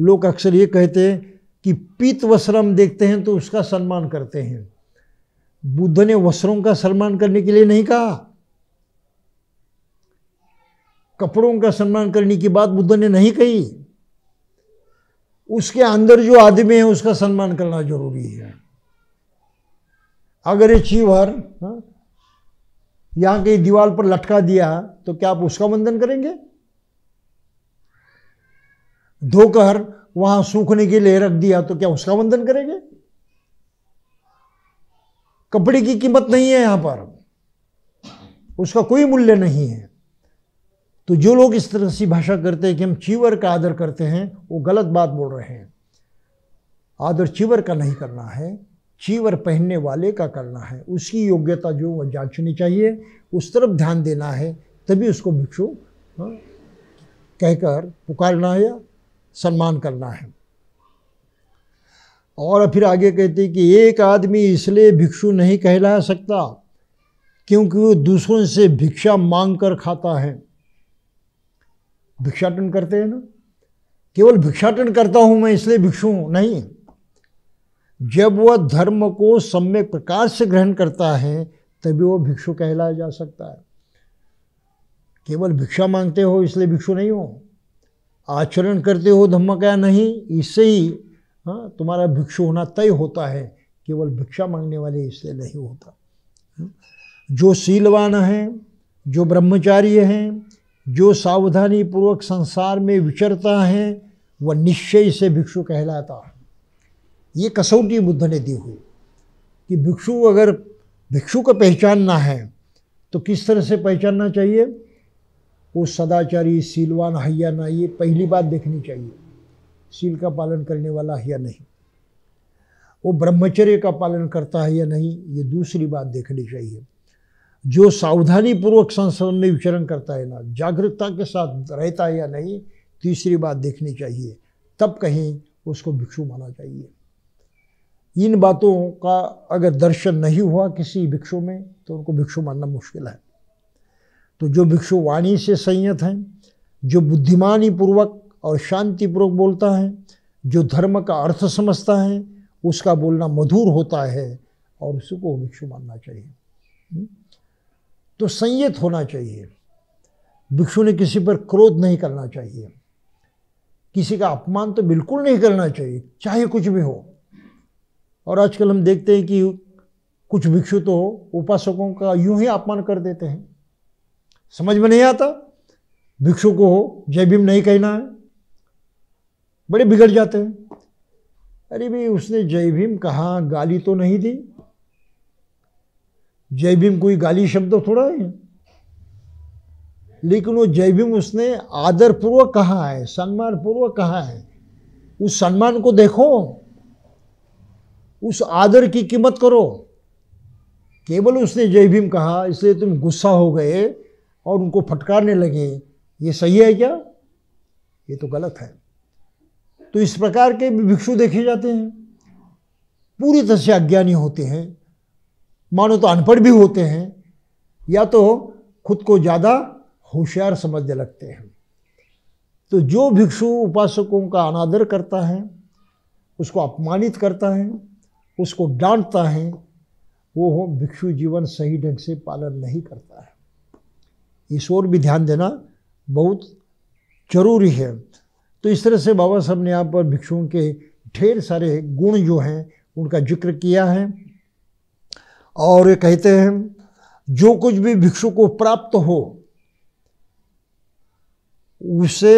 लोग अक्सर ये कहते हैं कि पीत वस्त्रम देखते हैं तो उसका सम्मान करते हैं बुद्ध ने वस्त्रों का सम्मान करने के लिए नहीं कहा कपड़ों का सम्मान करने की बात बुद्ध ने नहीं कही उसके अंदर जो आदमी है उसका सम्मान करना जरूरी है अगर ये चीवर हाँ, यहां की दीवार पर लटका दिया तो क्या आप उसका वंदन करेंगे धोकर वहां सूखने के लिए रख दिया तो क्या उसका वंदन करेंगे कपड़े की कीमत नहीं है यहां पर उसका कोई मूल्य नहीं है तो जो लोग इस तरह से भाषा करते हैं कि हम चीवर का आदर करते हैं वो गलत बात बोल रहे हैं आदर चीवर का नहीं करना है चीवर पहनने वाले का करना है उसकी योग्यता जो वह जांचनी चाहिए उस तरफ ध्यान देना है तभी उसको भिक्षु हाँ, कहकर पुकारना है सम्मान करना है और फिर आगे कहते कि एक आदमी इसलिए भिक्षु नहीं कहला सकता क्योंकि वो दूसरों से भिक्षा मांग कर खाता है भिक्षाटन करते हैं ना केवल भिक्षाटन करता हूँ मैं इसलिए भिक्षु नहीं जब वह धर्म को सम्यक प्रकार से ग्रहण करता है तभी वह भिक्षु कहलाया जा सकता है केवल भिक्षा मांगते हो इसलिए भिक्षु नहीं हो आचरण करते हो धम्म का नहीं इससे ही हाँ तुम्हारा भिक्षु होना तय होता है केवल भिक्षा मांगने वाले इससे नहीं होता हाँ, जो शीलवान है जो ब्रह्मचार्य हैं जो सावधानी पूर्वक संसार में विचरता है वह निश्चय से भिक्षु कहलाता ये कसौटी बुद्ध ने दी हुई कि भिक्षु अगर भिक्षु को पहचानना है तो किस तरह से पहचानना चाहिए वो सदाचारी सीलवान है या ना ये पहली बात देखनी चाहिए सील का पालन करने वाला है या नहीं वो ब्रह्मचर्य का पालन करता है या नहीं ये दूसरी बात देखनी चाहिए जो सावधानी पूर्वक संसर्ग में विचरण करता है ना जागरूकता के साथ रहता है या नहीं तीसरी बात देखनी चाहिए तब कहीं उसको भिक्षु माना चाहिए इन बातों का अगर दर्शन नहीं हुआ किसी भिक्षु में तो उनको भिक्षु मानना मुश्किल है तो जो भिक्षु वाणी से संयत हैं जो बुद्धिमानी पूर्वक और शांतिपूर्वक बोलता है जो धर्म का अर्थ समझता है उसका बोलना मधुर होता है और उसको भिक्षु मानना चाहिए हम्म? तो संयत होना चाहिए भिक्षु ने किसी पर क्रोध नहीं करना चाहिए किसी का अपमान तो बिल्कुल नहीं करना चाहिए चाहे कुछ भी हो और आजकल हम देखते हैं कि कुछ भिक्षु तो उपासकों का यूं ही अपमान कर देते हैं समझ में नहीं आता भिक्षु को हो जय भीम नहीं कहना है बड़े बिगड़ जाते हैं अरे भाई उसने जय भीम कहा गाली तो नहीं दी जय भीम कोई गाली शब्द तो थोड़ा है लेकिन वो जय भीम उसने आदरपूर्वक कहा है सम्मान पूर्वक कहा है उस सम्मान को देखो उस आदर की कीमत करो केवल उसने जय भीम कहा इसलिए तुम गुस्सा हो गए और उनको फटकारने लगे ये सही है क्या ये तो गलत है तो इस प्रकार के भिक्षु देखे जाते हैं पूरी तरह से अज्ञानी होते हैं मानो तो अनपढ़ भी होते हैं या तो खुद को ज़्यादा होशियार समझने लगते हैं तो जो भिक्षु उपासकों का अनादर करता है उसको अपमानित करता है उसको डांटता है वो भिक्षु जीवन सही ढंग से पालन नहीं करता है इस और भी ध्यान देना बहुत जरूरी है तो इस तरह से बाबा साहब ने यहाँ पर भिक्षुओं के ढेर सारे गुण जो हैं उनका जिक्र किया है और ये कहते हैं जो कुछ भी भिक्षु को प्राप्त हो उसे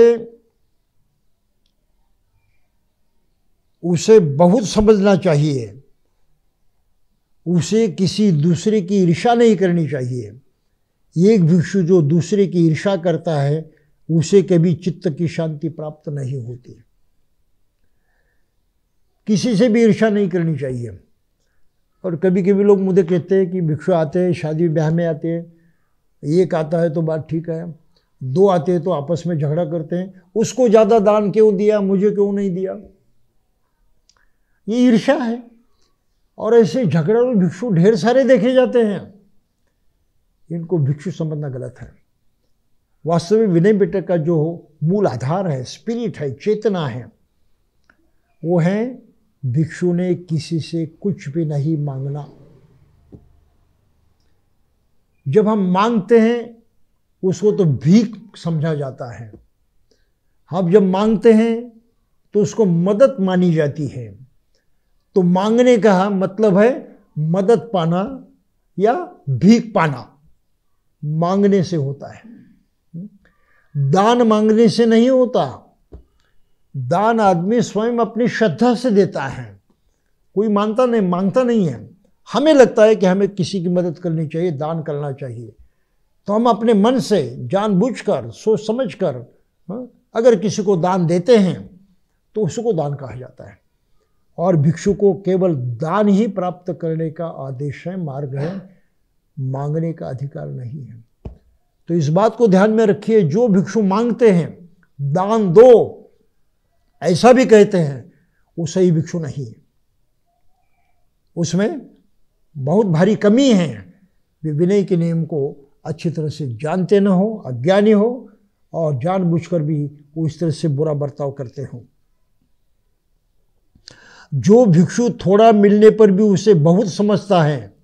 उसे बहुत समझना चाहिए उसे किसी दूसरे की ईर्षा नहीं करनी चाहिए एक भिक्षु जो दूसरे की ईर्षा करता है उसे कभी चित्त की शांति प्राप्त नहीं होती किसी से भी ईर्षा नहीं करनी चाहिए और कभी कभी लोग मुझे कहते हैं कि भिक्षु आते हैं शादी ब्याह में आते हैं एक आता है तो बात ठीक है दो आते हैं तो आपस में झगड़ा करते हैं उसको ज़्यादा दान क्यों दिया मुझे क्यों नहीं दिया ये ईर्षा है और ऐसे झगड़ा भिक्षु ढेर सारे देखे जाते हैं इनको भिक्षु समझना गलत है वास्तविक विनय बेटे का जो मूल आधार है स्पिरिट है चेतना है वो है भिक्षु ने किसी से कुछ भी नहीं मांगना जब हम मांगते हैं उसको तो भीख समझा जाता है हम जब मांगते हैं तो उसको मदद मानी जाती है तो मांगने का मतलब है मदद पाना या भीख पाना मांगने से होता है दान मांगने से नहीं होता दान आदमी स्वयं अपनी श्रद्धा से देता है कोई मानता नहीं मांगता नहीं है हमें लगता है कि हमें किसी की मदद करनी चाहिए दान करना चाहिए तो हम अपने मन से जानबूझकर सोच समझकर हाँ, अगर किसी को दान देते हैं तो उसको दान कहा जाता है और भिक्षु को केवल दान ही प्राप्त करने का आदेश है मार्ग है मांगने का अधिकार नहीं है तो इस बात को ध्यान में रखिए जो भिक्षु मांगते हैं दान दो ऐसा भी कहते हैं वो सही भिक्षु नहीं है उसमें बहुत भारी कमी है वे विनय के नियम को अच्छी तरह से जानते न हो अज्ञानी हो और जानबूझकर भी वो इस तरह से बुरा बर्ताव करते हो जो भिक्षु थोड़ा मिलने पर भी उसे बहुत समझता है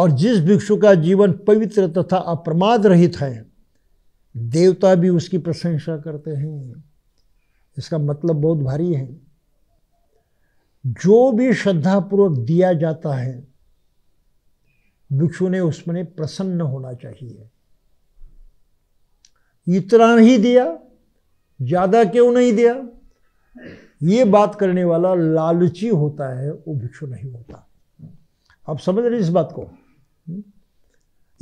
और जिस भिक्षु का जीवन पवित्र तथा अप्रमाद रहित है देवता भी उसकी प्रशंसा करते हैं इसका मतलब बहुत भारी है जो भी श्रद्धापूर्वक दिया जाता है भिक्षु ने उसमें प्रसन्न होना चाहिए इतना नहीं दिया ज़्यादा क्यों नहीं दिया ये बात करने वाला लालची होता है वो भिक्षु नहीं होता आप समझ रहे इस बात को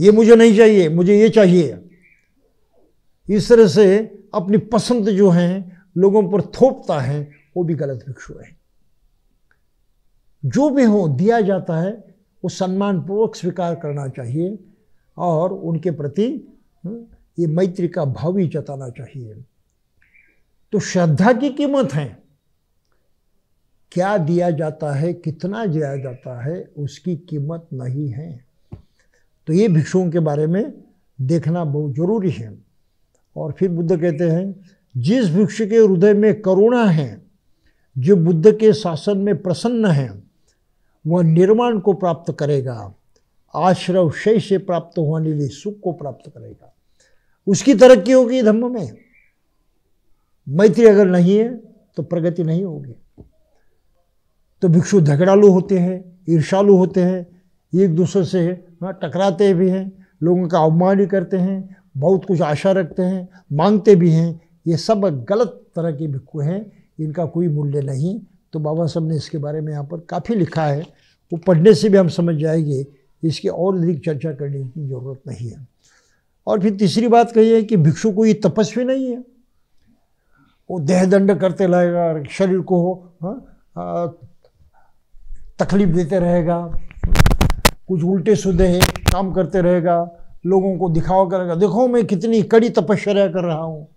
ये मुझे नहीं चाहिए मुझे ये चाहिए इस तरह से अपनी पसंद जो है लोगों पर थोपता है वो भी गलत भिक्षु है जो भी हो दिया जाता है वो सम्मानपूर्वक स्वीकार करना चाहिए और उनके प्रति हम्म, ये मैत्री का भाव ही जताना चाहिए तो श्रद्धा की कीमत है क्या दिया जाता है कितना दिया जाता है उसकी कीमत नहीं है तो ये भिक्षुओं के बारे में देखना बहुत जरूरी है और फिर बुद्ध कहते हैं जिस भिक्षु के हृदय में करुणा है जो बुद्ध के शासन में प्रसन्न है वह निर्माण को प्राप्त करेगा आश्रव शय से प्राप्त होने लिए सुख को प्राप्त करेगा उसकी तरक्की होगी धर्म में मैत्री अगर नहीं है तो प्रगति नहीं होगी तो भिक्षु झगड़ालू होते हैं ईर्षालु होते हैं एक दूसरे से हाँ, टकराते भी हैं लोगों का अवमान भी करते हैं बहुत कुछ आशा रखते हैं मांगते भी हैं ये सब गलत तरह के भिक्खु हैं इनका कोई मूल्य नहीं तो बाबा साहब ने इसके बारे में यहाँ पर काफ़ी लिखा है वो पढ़ने से भी हम समझ जाएंगे इसकी और अधिक चर्चा करने की ज़रूरत नहीं है और फिर तीसरी बात कही है कि भिक्षु कोई तपस्वी नहीं है वो देह दंड करते रहेगा शरीर को हाँ, तकलीफ देते रहेगा कुछ उल्टे सुधे काम करते रहेगा लोगों को दिखावा करेगा देखो मैं कितनी कड़ी तपस्या कर रहा हूँ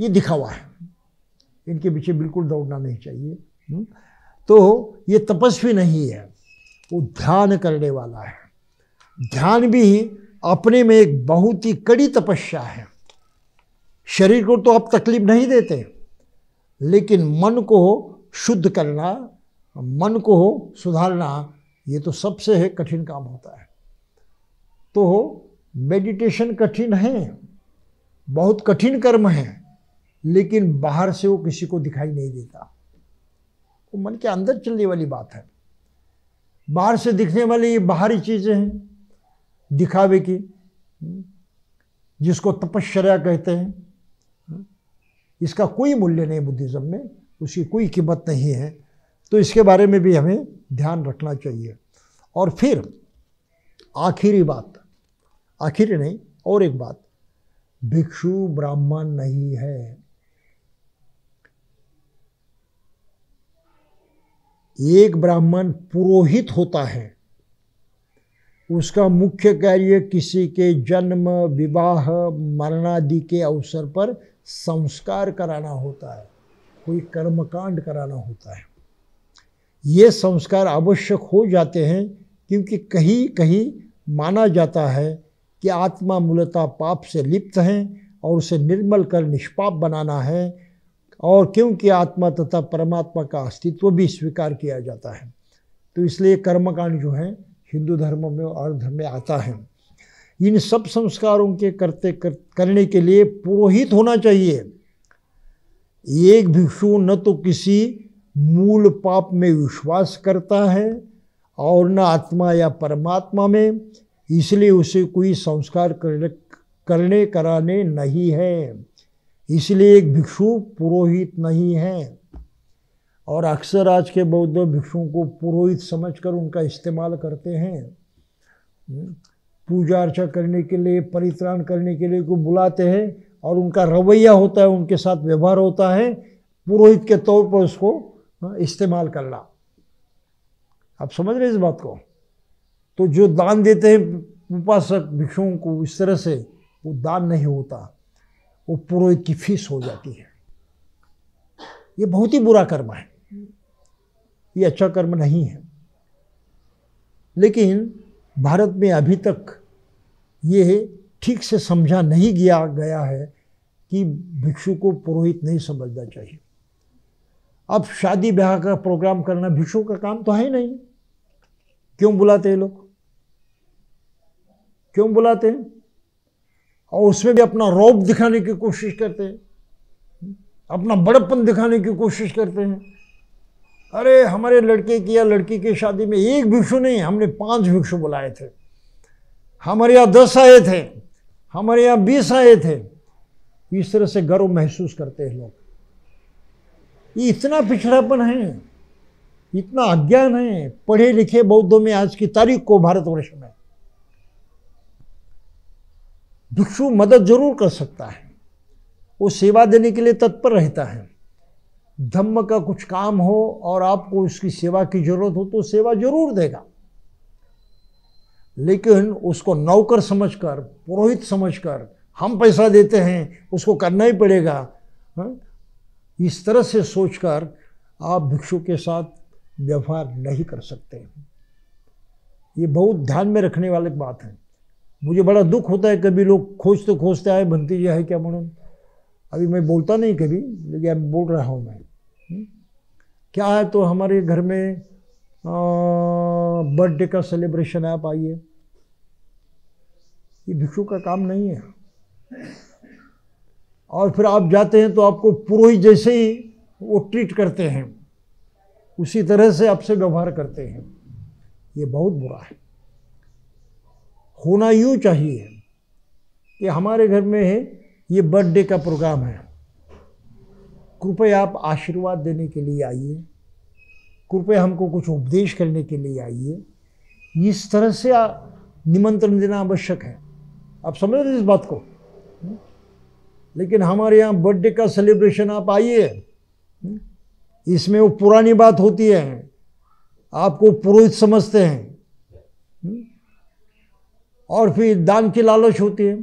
ये दिखावा है इनके पीछे बिल्कुल दौड़ना नहीं चाहिए हम्म? तो ये तपस्वी नहीं है वो ध्यान करने वाला है ध्यान भी अपने में एक बहुत ही कड़ी तपस्या है शरीर को तो आप तकलीफ नहीं देते लेकिन मन को शुद्ध करना मन को सुधारना ये तो सबसे है कठिन काम होता है तो मेडिटेशन कठिन है बहुत कठिन कर्म है लेकिन बाहर से वो किसी को दिखाई नहीं देता वो मन के अंदर चलने वाली बात है बाहर से दिखने वाली ये बाहरी चीज़ें हैं दिखावे की जिसको तपश्चर्या कहते हैं इसका कोई मूल्य नहीं बुद्धिज़्म में उसकी कोई कीमत नहीं है तो इसके बारे में भी हमें ध्यान रखना चाहिए और फिर आखिरी बात आखिरी नहीं और एक बात भिक्षु ब्राह्मण नहीं है एक ब्राह्मण पुरोहित होता है उसका मुख्य कार्य किसी के जन्म विवाह मरणादि के अवसर पर संस्कार कराना होता है कोई कर्मकांड कराना होता है ये संस्कार आवश्यक हो जाते हैं क्योंकि कहीं कहीं माना जाता है कि आत्मा मूलतः पाप से लिप्त हैं और उसे निर्मल कर निष्पाप बनाना है और क्योंकि आत्मा तथा परमात्मा का अस्तित्व भी स्वीकार किया जाता है तो इसलिए कर्मकांड जो है हिंदू धर्म में और धर्म में आता है इन सब संस्कारों के करते कर, करने के लिए पुरोहित होना चाहिए एक भिक्षु न तो किसी मूल पाप में विश्वास करता है और न आत्मा या परमात्मा में इसलिए उसे कोई संस्कार करने करने कराने नहीं है इसलिए एक भिक्षु पुरोहित नहीं है और अक्सर आज के बौद्ध भिक्षुओं को पुरोहित समझकर उनका इस्तेमाल करते हैं पूजा अर्चा करने के लिए परित्राण करने के लिए को बुलाते हैं और उनका रवैया होता है उनके साथ व्यवहार होता है पुरोहित के तौर पर उसको हाँ, इस्तेमाल करना आप समझ रहे इस बात को तो जो दान देते हैं उपासक भिक्षुओं को इस तरह से वो दान नहीं होता वो पुरोहित की फीस हो जाती है ये बहुत ही बुरा कर्म है ये अच्छा कर्म नहीं है लेकिन भारत में अभी तक ये ठीक से समझा नहीं गया गया है कि भिक्षु को पुरोहित नहीं समझना चाहिए अब शादी ब्याह का प्रोग्राम करना भिक्षु का काम तो है नहीं क्यों बुलाते हैं लोग क्यों बुलाते हैं और उसमें भी अपना रौब दिखाने की कोशिश करते हैं अपना बड़प्पन दिखाने की कोशिश करते हैं अरे हमारे लड़के की या लड़की की शादी में एक भिक्षु नहीं हमने पांच भिक्षु बुलाए थे हमारे यहाँ दस आए थे हमारे यहाँ बीस आए थे इस तरह से गर्व महसूस करते हैं लोग ये इतना पिछड़ापन है इतना अज्ञान है पढ़े लिखे बौद्धों में आज की तारीख को भारतवर्ष में भिक्षु मदद जरूर कर सकता है वो सेवा देने के लिए तत्पर रहता है धम्म का कुछ काम हो और आपको उसकी सेवा की जरूरत हो तो सेवा जरूर देगा लेकिन उसको नौकर समझकर पुरोहित समझकर हम पैसा देते हैं उसको करना ही पड़ेगा हा? इस तरह से सोचकर आप भिक्षु के साथ व्यवहार नहीं कर सकते ये बहुत ध्यान में रखने वाली बात है मुझे बड़ा दुख होता है कभी लोग खोजते खोजते आए भंतीजा है क्या मनो अभी मैं बोलता नहीं कभी लेकिन अब बोल रहा हूँ मैं हम्म? क्या है तो हमारे घर में बर्थडे का सेलिब्रेशन है आप आइए ये भिक्षु का काम नहीं है और फिर आप जाते हैं तो आपको पुरोहित जैसे ही वो ट्रीट करते हैं उसी तरह से आपसे व्यवहार करते हैं ये बहुत बुरा है होना यूँ चाहिए कि हमारे घर में है ये बर्थडे का प्रोग्राम है कृपया आप आशीर्वाद देने के लिए आइए कृपया हमको कुछ उपदेश करने के लिए आइए इस तरह से निमंत्रण देना आवश्यक है आप समझ रहे इस बात को लेकिन हमारे यहाँ बर्थडे का सेलिब्रेशन आप आइए इसमें वो पुरानी बात होती है आपको पुरोहित समझते हैं और फिर दान की लालच होती है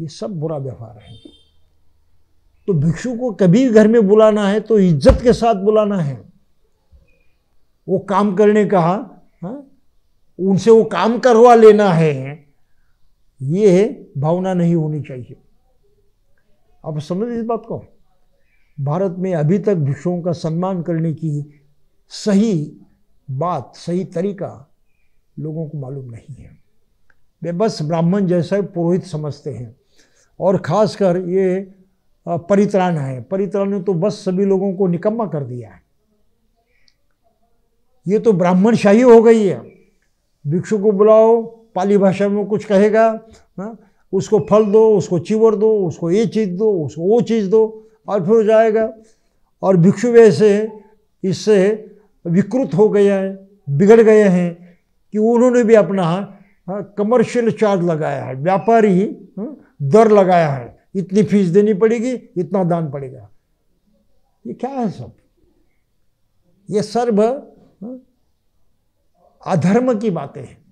ये सब बुरा व्यवहार है तो भिक्षु को कभी घर में बुलाना है तो इज्जत के साथ बुलाना है वो काम करने का हा? उनसे वो काम करवा लेना है ये भावना नहीं होनी चाहिए आप समझ इस बात को भारत में अभी तक भिक्षुओं का सम्मान करने की सही बात सही तरीका लोगों को मालूम नहीं है वे बस ब्राह्मण जैसा पुरोहित समझते हैं और खासकर ये परित्राण है परित्राण ने तो बस सभी लोगों को निकम्मा कर दिया है ये तो ब्राह्मण शाही हो गई है भिक्षु को बुलाओ पाली भाषा में कुछ कहेगा ना हाँ, उसको फल दो उसको चिवर दो उसको ये चीज़ दो उसको वो चीज़ दो और फिर जाएगा और भिक्षु वैसे इससे विकृत हो गया है बिगड़ गए हैं कि उन्होंने भी अपना कमर्शियल हाँ, चार्ज लगाया है व्यापारी हाँ, दर लगाया है इतनी फीस देनी पड़ेगी इतना दान पड़ेगा ये क्या है सब ये सर्व हाँ, अधर्म की बातें हैं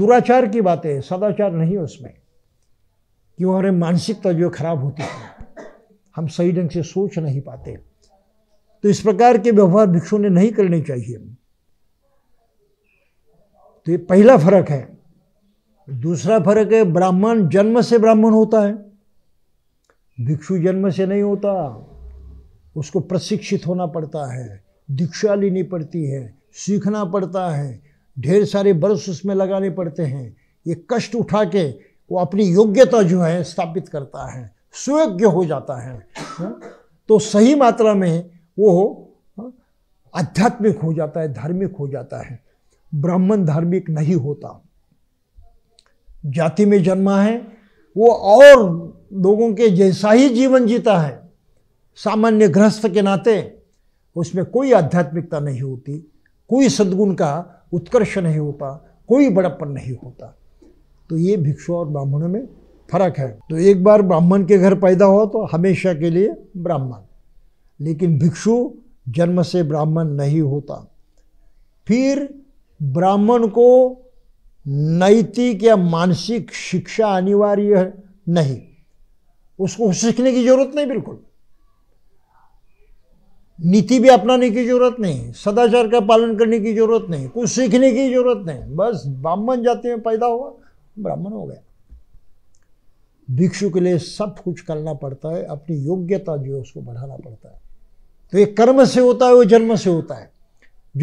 दुराचार की बातें सदाचार नहीं है उसमें कि हमारे मानसिकता जो खराब होती है हम सही ढंग से सोच नहीं पाते तो इस प्रकार के व्यवहार भिक्षु ने नहीं करने चाहिए तो ये पहला फर्क है दूसरा फर्क है ब्राह्मण जन्म से ब्राह्मण होता है भिक्षु जन्म से नहीं होता उसको प्रशिक्षित होना पड़ता है दीक्षा लेनी पड़ती है सीखना पड़ता है ढेर सारे बरस उसमें लगाने पड़ते हैं ये कष्ट उठा के वो अपनी योग्यता जो है स्थापित करता है सुयोग्य हो जाता है हाँ? तो सही मात्रा में वो हाँ, आध्यात्मिक हो जाता है धार्मिक हो जाता है ब्राह्मण धार्मिक नहीं होता जाति में जन्मा है वो और लोगों के जैसा ही जीवन जीता है सामान्य गृहस्थ के नाते उसमें कोई आध्यात्मिकता नहीं होती कोई सद्गुण का उत्कर्ष नहीं होता कोई बड़प्पन नहीं होता तो ये भिक्षु और ब्राह्मणों में फर्क है तो एक बार ब्राह्मण के घर पैदा हो तो हमेशा के लिए ब्राह्मण लेकिन भिक्षु जन्म से ब्राह्मण नहीं होता फिर ब्राह्मण को नैतिक या मानसिक शिक्षा अनिवार्य है नहीं उसको सीखने की जरूरत नहीं बिल्कुल नीति भी अपनाने की जरूरत नहीं सदाचार का पालन करने की जरूरत नहीं कुछ सीखने की जरूरत नहीं बस ब्राह्मण जाति में पैदा हुआ ब्राह्मण हो गया भिक्षु के लिए सब कुछ करना पड़ता है अपनी योग्यता जो है उसको बढ़ाना पड़ता है तो ये कर्म से होता है वो जन्म से होता है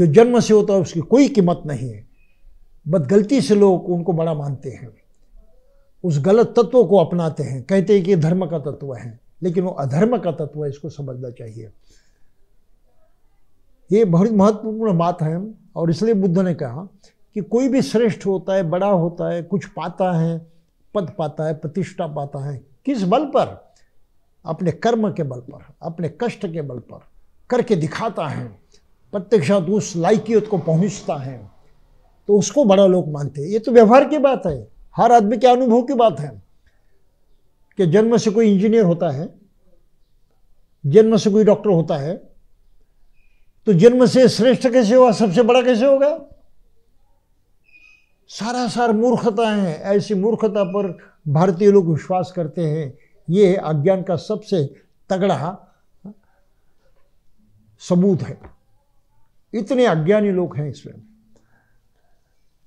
जो जन्म से होता है उसकी कोई कीमत नहीं है बद गलती से लोग उनको बड़ा मानते हैं उस गलत तत्व को अपनाते हैं कहते हैं कि धर्म का तत्व है लेकिन वो अधर्म का तत्व है इसको समझना चाहिए ये बहुत महत्वपूर्ण बात है और इसलिए बुद्ध ने कहा कि कोई भी श्रेष्ठ होता है बड़ा होता है कुछ पाता है पद पाता है प्रतिष्ठा पाता है किस बल पर अपने कर्म के बल पर अपने कष्ट के बल पर करके दिखाता है प्रत्यक्षात उस लायकियत को पहुंचता है तो उसको बड़ा लोग मानते हैं ये तो व्यवहार की बात है हर आदमी के अनुभव की बात है कि जन्म से कोई इंजीनियर होता है जन्म से कोई डॉक्टर होता है तो जन्म से श्रेष्ठ कैसे हुआ सबसे बड़ा कैसे होगा सारा सार मूर्खता है ऐसी मूर्खता पर भारतीय लोग विश्वास करते हैं ये अज्ञान का सबसे तगड़ा सबूत है इतने अज्ञानी लोग हैं इसमें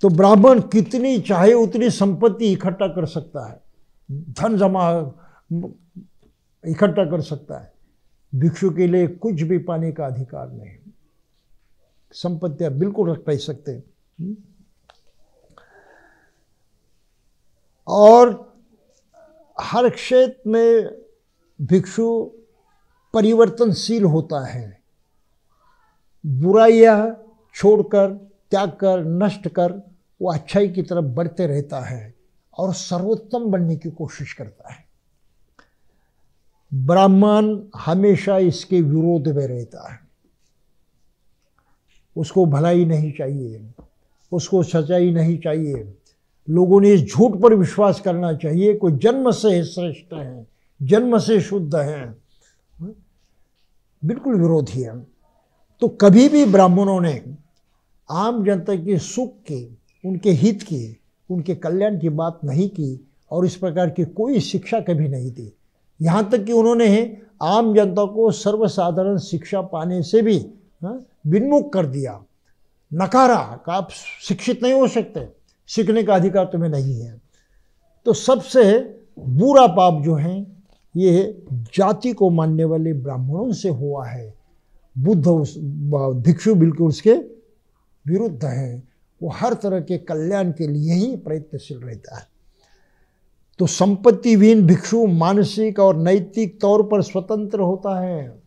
तो ब्राह्मण कितनी चाहे उतनी संपत्ति इकट्ठा कर सकता है धन जमा इकट्ठा कर सकता है भिक्षु के लिए कुछ भी पाने का अधिकार नहीं संपत्तियां बिल्कुल रख नहीं सकते हम्म? और हर क्षेत्र में भिक्षु परिवर्तनशील होता है बुराइयां छोड़कर त्याग कर नष्ट कर वो अच्छाई की तरफ बढ़ते रहता है और सर्वोत्तम बनने की कोशिश करता है ब्राह्मण हमेशा इसके विरोध में रहता है उसको भलाई नहीं चाहिए उसको सच्चाई नहीं चाहिए लोगों ने इस झूठ पर विश्वास करना चाहिए कोई जन्म से श्रेष्ठ है जन्म से शुद्ध है बिल्कुल विरोधी है तो कभी भी ब्राह्मणों ने आम जनता के सुख की उनके हित की उनके कल्याण की बात नहीं की और इस प्रकार की कोई शिक्षा कभी नहीं दी यहाँ तक कि उन्होंने आम जनता को सर्वसाधारण शिक्षा पाने से भी विन्मुख हाँ? कर दिया नकारा का आप शिक्षित नहीं हो सकते सीखने का अधिकार तुम्हें नहीं है तो सबसे बुरा पाप जो है ये जाति को मानने वाले ब्राह्मणों से हुआ है बुद्ध उस भिक्षु बिल्कुल उसके विरुद्ध है वो हर तरह के कल्याण के लिए ही प्रयत्नशील रहता है तो संपत्तिवीन भिक्षु मानसिक और नैतिक तौर पर स्वतंत्र होता है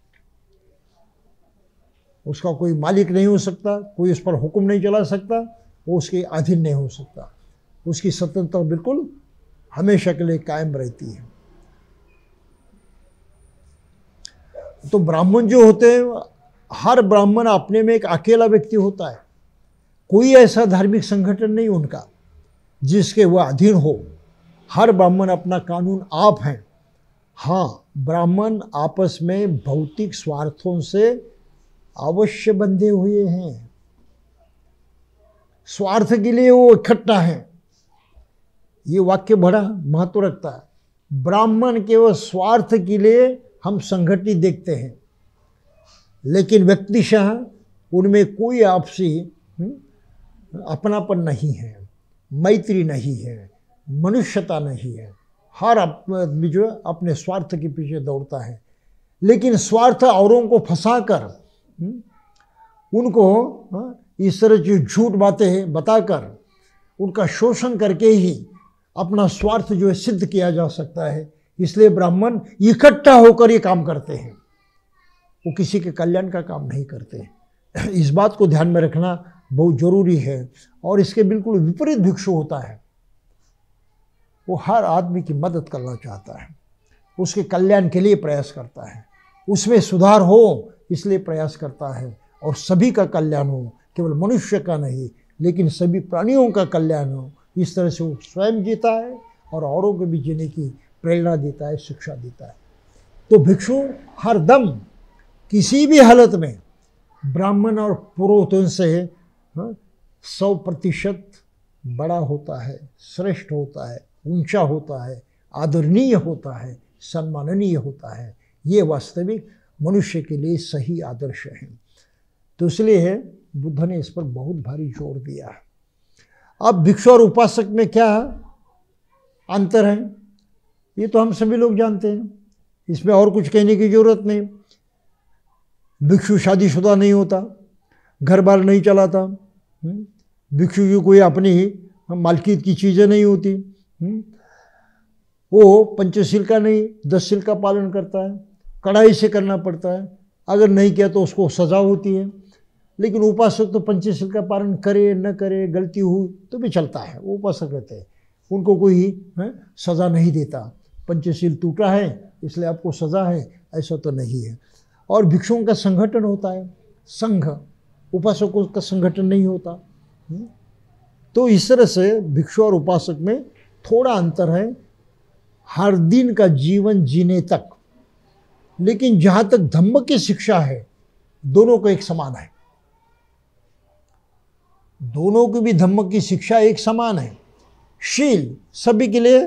उसका कोई मालिक नहीं हो सकता कोई उस पर हुक्म नहीं चला सकता वो उसके अधीन नहीं हो सकता उसकी स्वतंत्रता बिल्कुल हमेशा के लिए कायम रहती है तो ब्राह्मण जो होते हैं हर ब्राह्मण अपने में एक अकेला व्यक्ति होता है कोई ऐसा धार्मिक संगठन नहीं उनका जिसके वह अधीन हो हर ब्राह्मण अपना कानून आप हैं हाँ ब्राह्मण आपस में भौतिक स्वार्थों से अवश्य बंधे हुए हैं स्वार्थ के लिए वो इकट्ठा है ये वाक्य बड़ा महत्व रखता है ब्राह्मण केवल स्वार्थ के लिए हम संगठित देखते हैं लेकिन व्यक्तिशः उनमें कोई आपसी हम्म, अपनापन नहीं है मैत्री नहीं है मनुष्यता नहीं है हर आदमी जो है अपने स्वार्थ के पीछे दौड़ता है लेकिन स्वार्थ औरों को फंसा कर हम्म? उनको हाँ, इस तरह जो झूठ बातें हैं बताकर उनका शोषण करके ही अपना स्वार्थ जो है सिद्ध किया जा सकता है इसलिए ब्राह्मण इकट्ठा होकर ये काम करते हैं वो किसी के कल्याण का काम नहीं करते [clears throat] इस बात को ध्यान में रखना बहुत जरूरी है और इसके बिल्कुल विपरीत भिक्षु होता है वो हर आदमी की मदद करना चाहता है उसके कल्याण के लिए प्रयास करता है उसमें सुधार हो इसलिए प्रयास करता है और सभी का कल्याण हो केवल मनुष्य का नहीं लेकिन सभी प्राणियों का कल्याण हो इस तरह से वो स्वयं जीता है और औरों को भी जीने की प्रेरणा देता है शिक्षा देता है तो भिक्षु हर दम किसी भी हालत में ब्राह्मण और पुरोहितों से हाँ, सौ प्रतिशत बड़ा होता है श्रेष्ठ होता है ऊंचा होता है आदरणीय होता है सम्माननीय होता है ये वास्तविक मनुष्य के लिए सही आदर्श हैं तो इसलिए बुद्ध ने इस पर बहुत भारी जोर दिया है अब भिक्षु और उपासक में क्या अंतर है ये तो हम सभी लोग जानते हैं इसमें और कुछ कहने की ज़रूरत नहीं भिक्षु शादीशुदा नहीं होता घर बार नहीं चलाता हम्म, भिक्षु की कोई अपनी मालकीत की चीज़ें नहीं होती हम्म, वो पंचशील का नहीं दस शील का पालन करता है कड़ाई से करना पड़ता है अगर नहीं किया तो उसको सजा होती है लेकिन उपासक तो पंचशील का पालन करे न करे गलती हुई तो भी चलता है वो उपासक रहते हैं उनको कोई है, सज़ा नहीं देता पंचशील टूटा है इसलिए आपको सज़ा है ऐसा तो नहीं है और भिक्षुओं का संगठन होता है संघ उपासकों का संगठन नहीं होता तो इस तरह से भिक्षु और उपासक में थोड़ा अंतर है हर दिन का जीवन जीने तक लेकिन जहां तक धम्म की शिक्षा है दोनों को एक समान है दोनों की भी धम्म की शिक्षा एक समान है शील सभी के लिए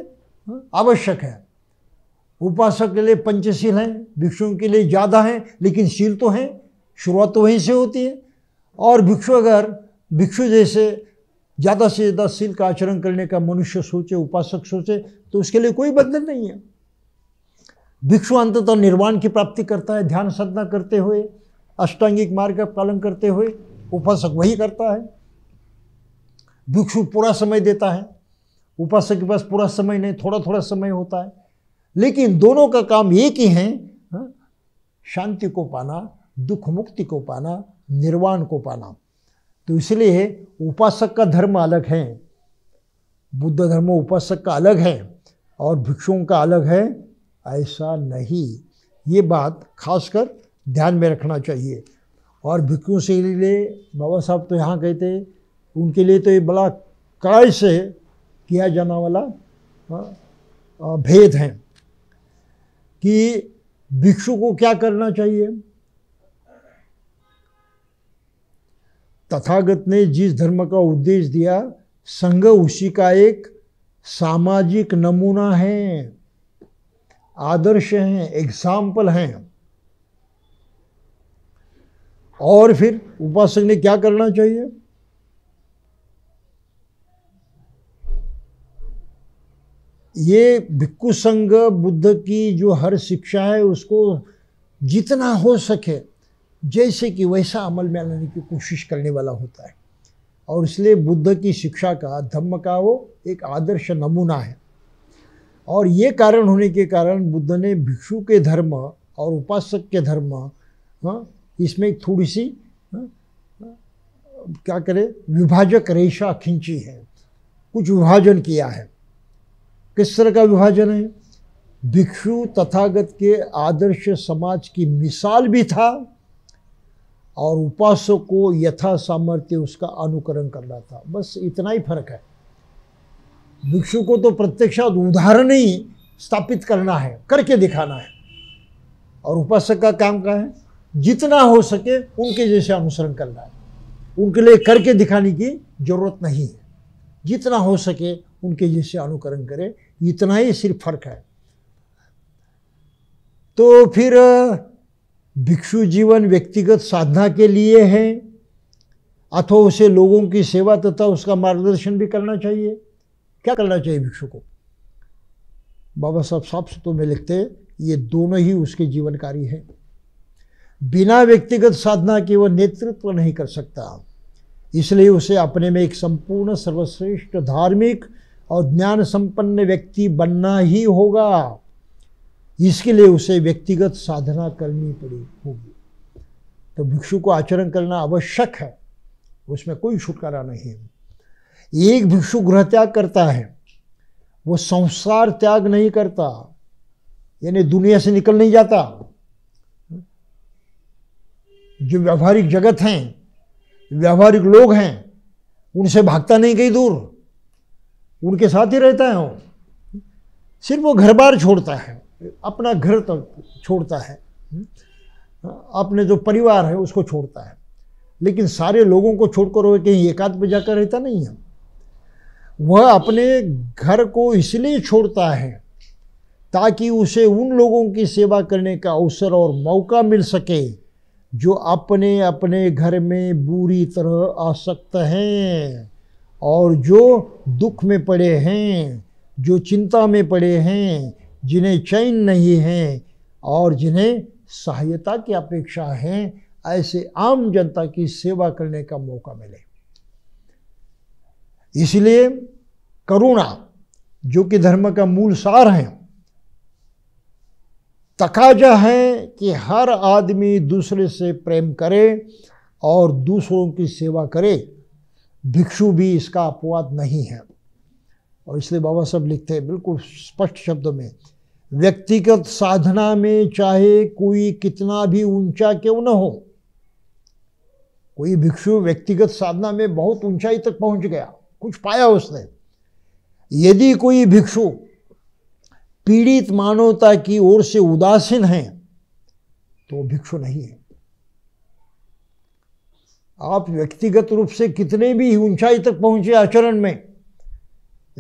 आवश्यक है उपासक के लिए पंचशील हैं भिक्षुओं के लिए ज़्यादा हैं लेकिन शील तो हैं शुरुआत तो वहीं से होती है और भिक्षु अगर भिक्षु जैसे ज़्यादा से ज़्यादा शील का आचरण करने का मनुष्य सोचे उपासक सोचे तो उसके लिए कोई बंधन नहीं है भिक्षु अंत तो निर्वाण की प्राप्ति करता है ध्यान साधना करते हुए अष्टांगिक मार्ग का पालन करते हुए उपासक वही करता है भिक्षु पूरा समय देता है उपासक के पास पूरा समय नहीं थोड़ा थोड़ा समय होता है लेकिन दोनों का काम एक ही है हाँ, शांति को पाना दुख मुक्ति को पाना निर्वाण को पाना तो इसलिए उपासक का धर्म अलग है बुद्ध धर्म उपासक का अलग है और भिक्षुओं का अलग है ऐसा नहीं ये बात खासकर ध्यान में रखना चाहिए और भिक्षुओं से लिए बाबा साहब तो यहाँ गए थे उनके लिए तो ये बड़ा कड़ाई से किया जाना वाला हाँ, भेद है कि भिक्षु को क्या करना चाहिए तथागत ने जिस धर्म का उद्देश्य दिया संघ उसी का एक सामाजिक नमूना है आदर्श हैं एग्जाम्पल हैं और फिर उपासक ने क्या करना चाहिए ये भिक्खु संघ बुद्ध की जो हर शिक्षा है उसको जितना हो सके जैसे कि वैसा अमल में लाने की कोशिश करने वाला होता है और इसलिए बुद्ध की शिक्षा का धम्म का वो एक आदर्श नमूना है और ये कारण होने के कारण बुद्ध ने भिक्षु के धर्म और उपासक के धर्म हाँ, इसमें थोड़ी सी हाँ, क्या करें विभाजक रेशा खींची है कुछ विभाजन किया है किस तरह का विभाजन है भिक्षु तथागत के आदर्श समाज की मिसाल भी था और उपासक को यथा सामर्थ्य उसका अनुकरण करना था बस इतना ही फर्क है भिक्षु को तो प्रत्यक्षात उदाहरण ही स्थापित करना है करके दिखाना है और उपासक का काम क्या है जितना हो सके उनके जैसे अनुसरण करना है उनके लिए करके दिखाने की जरूरत नहीं है जितना हो सके उनके जैसे अनुकरण करें इतना ही सिर्फ फर्क है तो फिर भिक्षु जीवन व्यक्तिगत साधना के लिए है अथवा उसे लोगों की सेवा तथा उसका मार्गदर्शन भी करना चाहिए क्या करना चाहिए भिक्षु को बाबा साहब साफ सुथरों तो में लिखते ये दोनों ही उसके जीवनकारी हैं बिना व्यक्तिगत साधना के वह नेतृत्व नहीं कर सकता इसलिए उसे अपने में एक संपूर्ण सर्वश्रेष्ठ धार्मिक और ज्ञान संपन्न व्यक्ति बनना ही होगा इसके लिए उसे व्यक्तिगत साधना करनी पड़ी होगी तो भिक्षु को आचरण करना आवश्यक है उसमें कोई छुटकारा नहीं है एक भिक्षु गृह त्याग करता है वो संसार त्याग नहीं करता यानी दुनिया से निकल नहीं जाता जो व्यवहारिक जगत हैं व्यवहारिक लोग हैं उनसे भागता नहीं कहीं दूर उनके साथ ही रहता है वो सिर्फ वो घर बार छोड़ता है अपना घर तक तो छोड़ता है अपने जो परिवार है उसको छोड़ता है लेकिन सारे लोगों को छोड़कर वो कहीं एकाध में जाकर रहता नहीं है वह अपने घर को इसलिए छोड़ता है ताकि उसे उन लोगों की सेवा करने का अवसर और मौका मिल सके जो अपने अपने घर में बुरी तरह आसक्त हैं और जो दुख में पड़े हैं जो चिंता में पड़े हैं जिन्हें चैन नहीं है और जिन्हें सहायता की अपेक्षा है ऐसे आम जनता की सेवा करने का मौका मिले इसलिए करुणा जो कि धर्म का मूल सार है तकाजा है कि हर आदमी दूसरे से प्रेम करे और दूसरों की सेवा करे भिक्षु भी इसका अपवाद नहीं है और इसलिए बाबा साहब लिखते हैं बिल्कुल स्पष्ट शब्दों में व्यक्तिगत साधना में चाहे कोई कितना भी ऊंचा क्यों न हो कोई भिक्षु व्यक्तिगत साधना में बहुत ऊंचाई तक पहुंच गया कुछ पाया उसने यदि कोई भिक्षु पीड़ित मानवता की ओर से उदासीन है तो वो भिक्षु नहीं है आप व्यक्तिगत रूप से कितने भी ऊंचाई तक पहुंचे आचरण में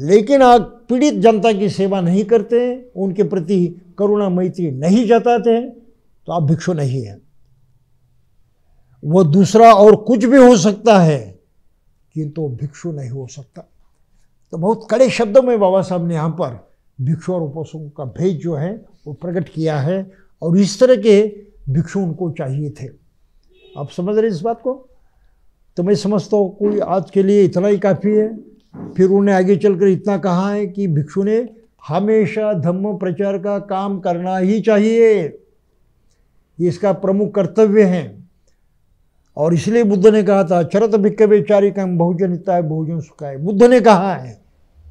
लेकिन आप पीड़ित जनता की सेवा नहीं करते उनके प्रति करुणा मैत्री नहीं जताते हैं तो आप भिक्षु नहीं हैं वो दूसरा और कुछ भी हो सकता है किंतु तो भिक्षु नहीं हो सकता तो बहुत कड़े शब्दों में बाबा साहब ने यहाँ पर भिक्षु और उपासकों का भेद जो है वो प्रकट किया है और इस तरह के भिक्षु उनको चाहिए थे आप समझ रहे इस बात को तो मैं समझता हूँ कोई आज के लिए इतना ही काफ़ी है फिर उन्हें आगे चलकर इतना कहा है कि भिक्षु ने हमेशा धम्म प्रचार का काम करना ही चाहिए इसका प्रमुख कर्तव्य है और इसलिए बुद्ध ने कहा था चरत भिक्क बेचारी कम बहुजन हिताय बहुजन है बुद्ध ने कहा है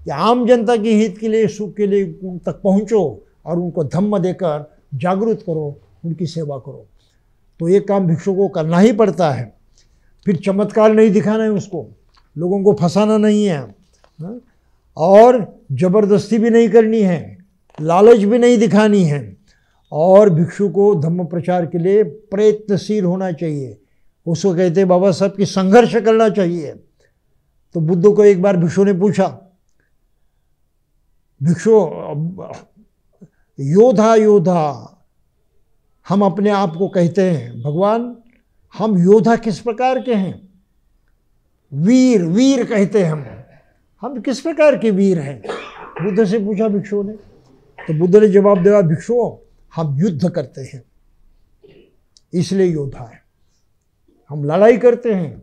कि आम जनता के हित के लिए सुख के लिए उन तक पहुँचो और उनको धम्म देकर जागृत करो उनकी सेवा करो तो ये काम भिक्षु को करना ही पड़ता है फिर चमत्कार नहीं दिखाना है उसको लोगों को फंसाना नहीं है हाँ? और ज़बरदस्ती भी नहीं करनी है लालच भी नहीं दिखानी है और भिक्षु को धम्म प्रचार के लिए प्रयत्नशील होना चाहिए उसको कहते बाबा साहब की संघर्ष करना चाहिए तो बुद्ध को एक बार भिक्षु ने पूछा भिक्षु योधा योद्धा हम अपने आप को कहते हैं भगवान हम योद्धा किस प्रकार के हैं वीर वीर कहते हैं हम हम किस प्रकार के वीर हैं बुद्ध से पूछा भिक्षु ने तो बुद्ध ने जवाब दिया भिक्षु हम युद्ध करते हैं इसलिए योद्धा है हम लड़ाई करते हैं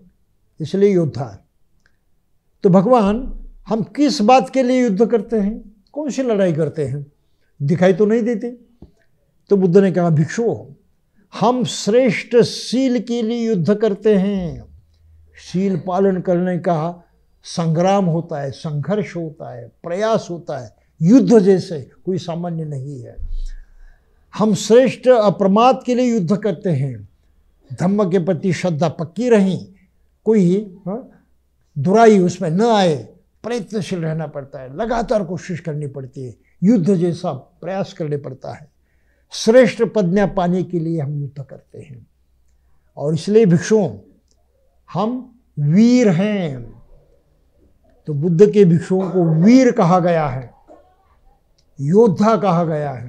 इसलिए योद्धा है तो भगवान हम किस बात के लिए युद्ध करते हैं कौन सी लड़ाई करते हैं दिखाई तो नहीं देते तो बुद्ध ने कहा भिक्षु हम श्रेष्ठ शील के लिए युद्ध करते हैं शील पालन करने का संग्राम होता है संघर्ष होता है प्रयास होता है युद्ध जैसे कोई सामान्य नहीं है हम श्रेष्ठ अप्रमाद के लिए युद्ध करते हैं धम्म के प्रति श्रद्धा पक्की रही कोई हाँ, दुराई उसमें न आए प्रयत्नशील रहना पड़ता है लगातार कोशिश करनी पड़ती है युद्ध जैसा प्रयास करने पड़ता है श्रेष्ठ पदन्या पाने के लिए हम युद्ध करते हैं और इसलिए भिक्षुओं हम वीर हैं तो बुद्ध के भिक्षुओं को वीर कहा गया है योद्धा कहा गया है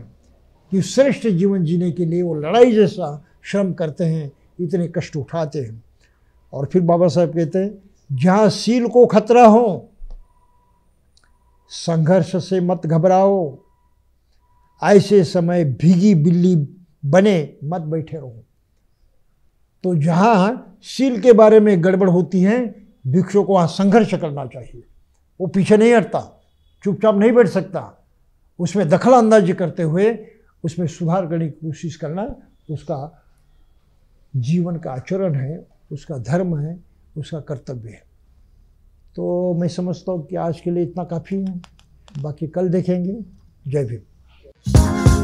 कि श्रेष्ठ जीवन जीने के लिए वो लड़ाई जैसा श्रम करते हैं इतने कष्ट उठाते हैं और फिर बाबा साहब कहते हैं जहाँ सील को खतरा हो संघर्ष से मत घबराओ ऐसे समय भीगी बिल्ली बने मत बैठे रहो तो जहाँ सील के बारे में गड़बड़ होती है भिक्षु को वहाँ संघर्ष करना चाहिए वो पीछे नहीं हटता चुपचाप नहीं बैठ सकता उसमें दखल अंदाजी करते हुए उसमें सुधार करने की कोशिश करना उसका जीवन का आचरण है उसका धर्म है उसका कर्तव्य है तो मैं समझता हूँ कि आज के लिए इतना काफ़ी है बाकी कल देखेंगे जय भीम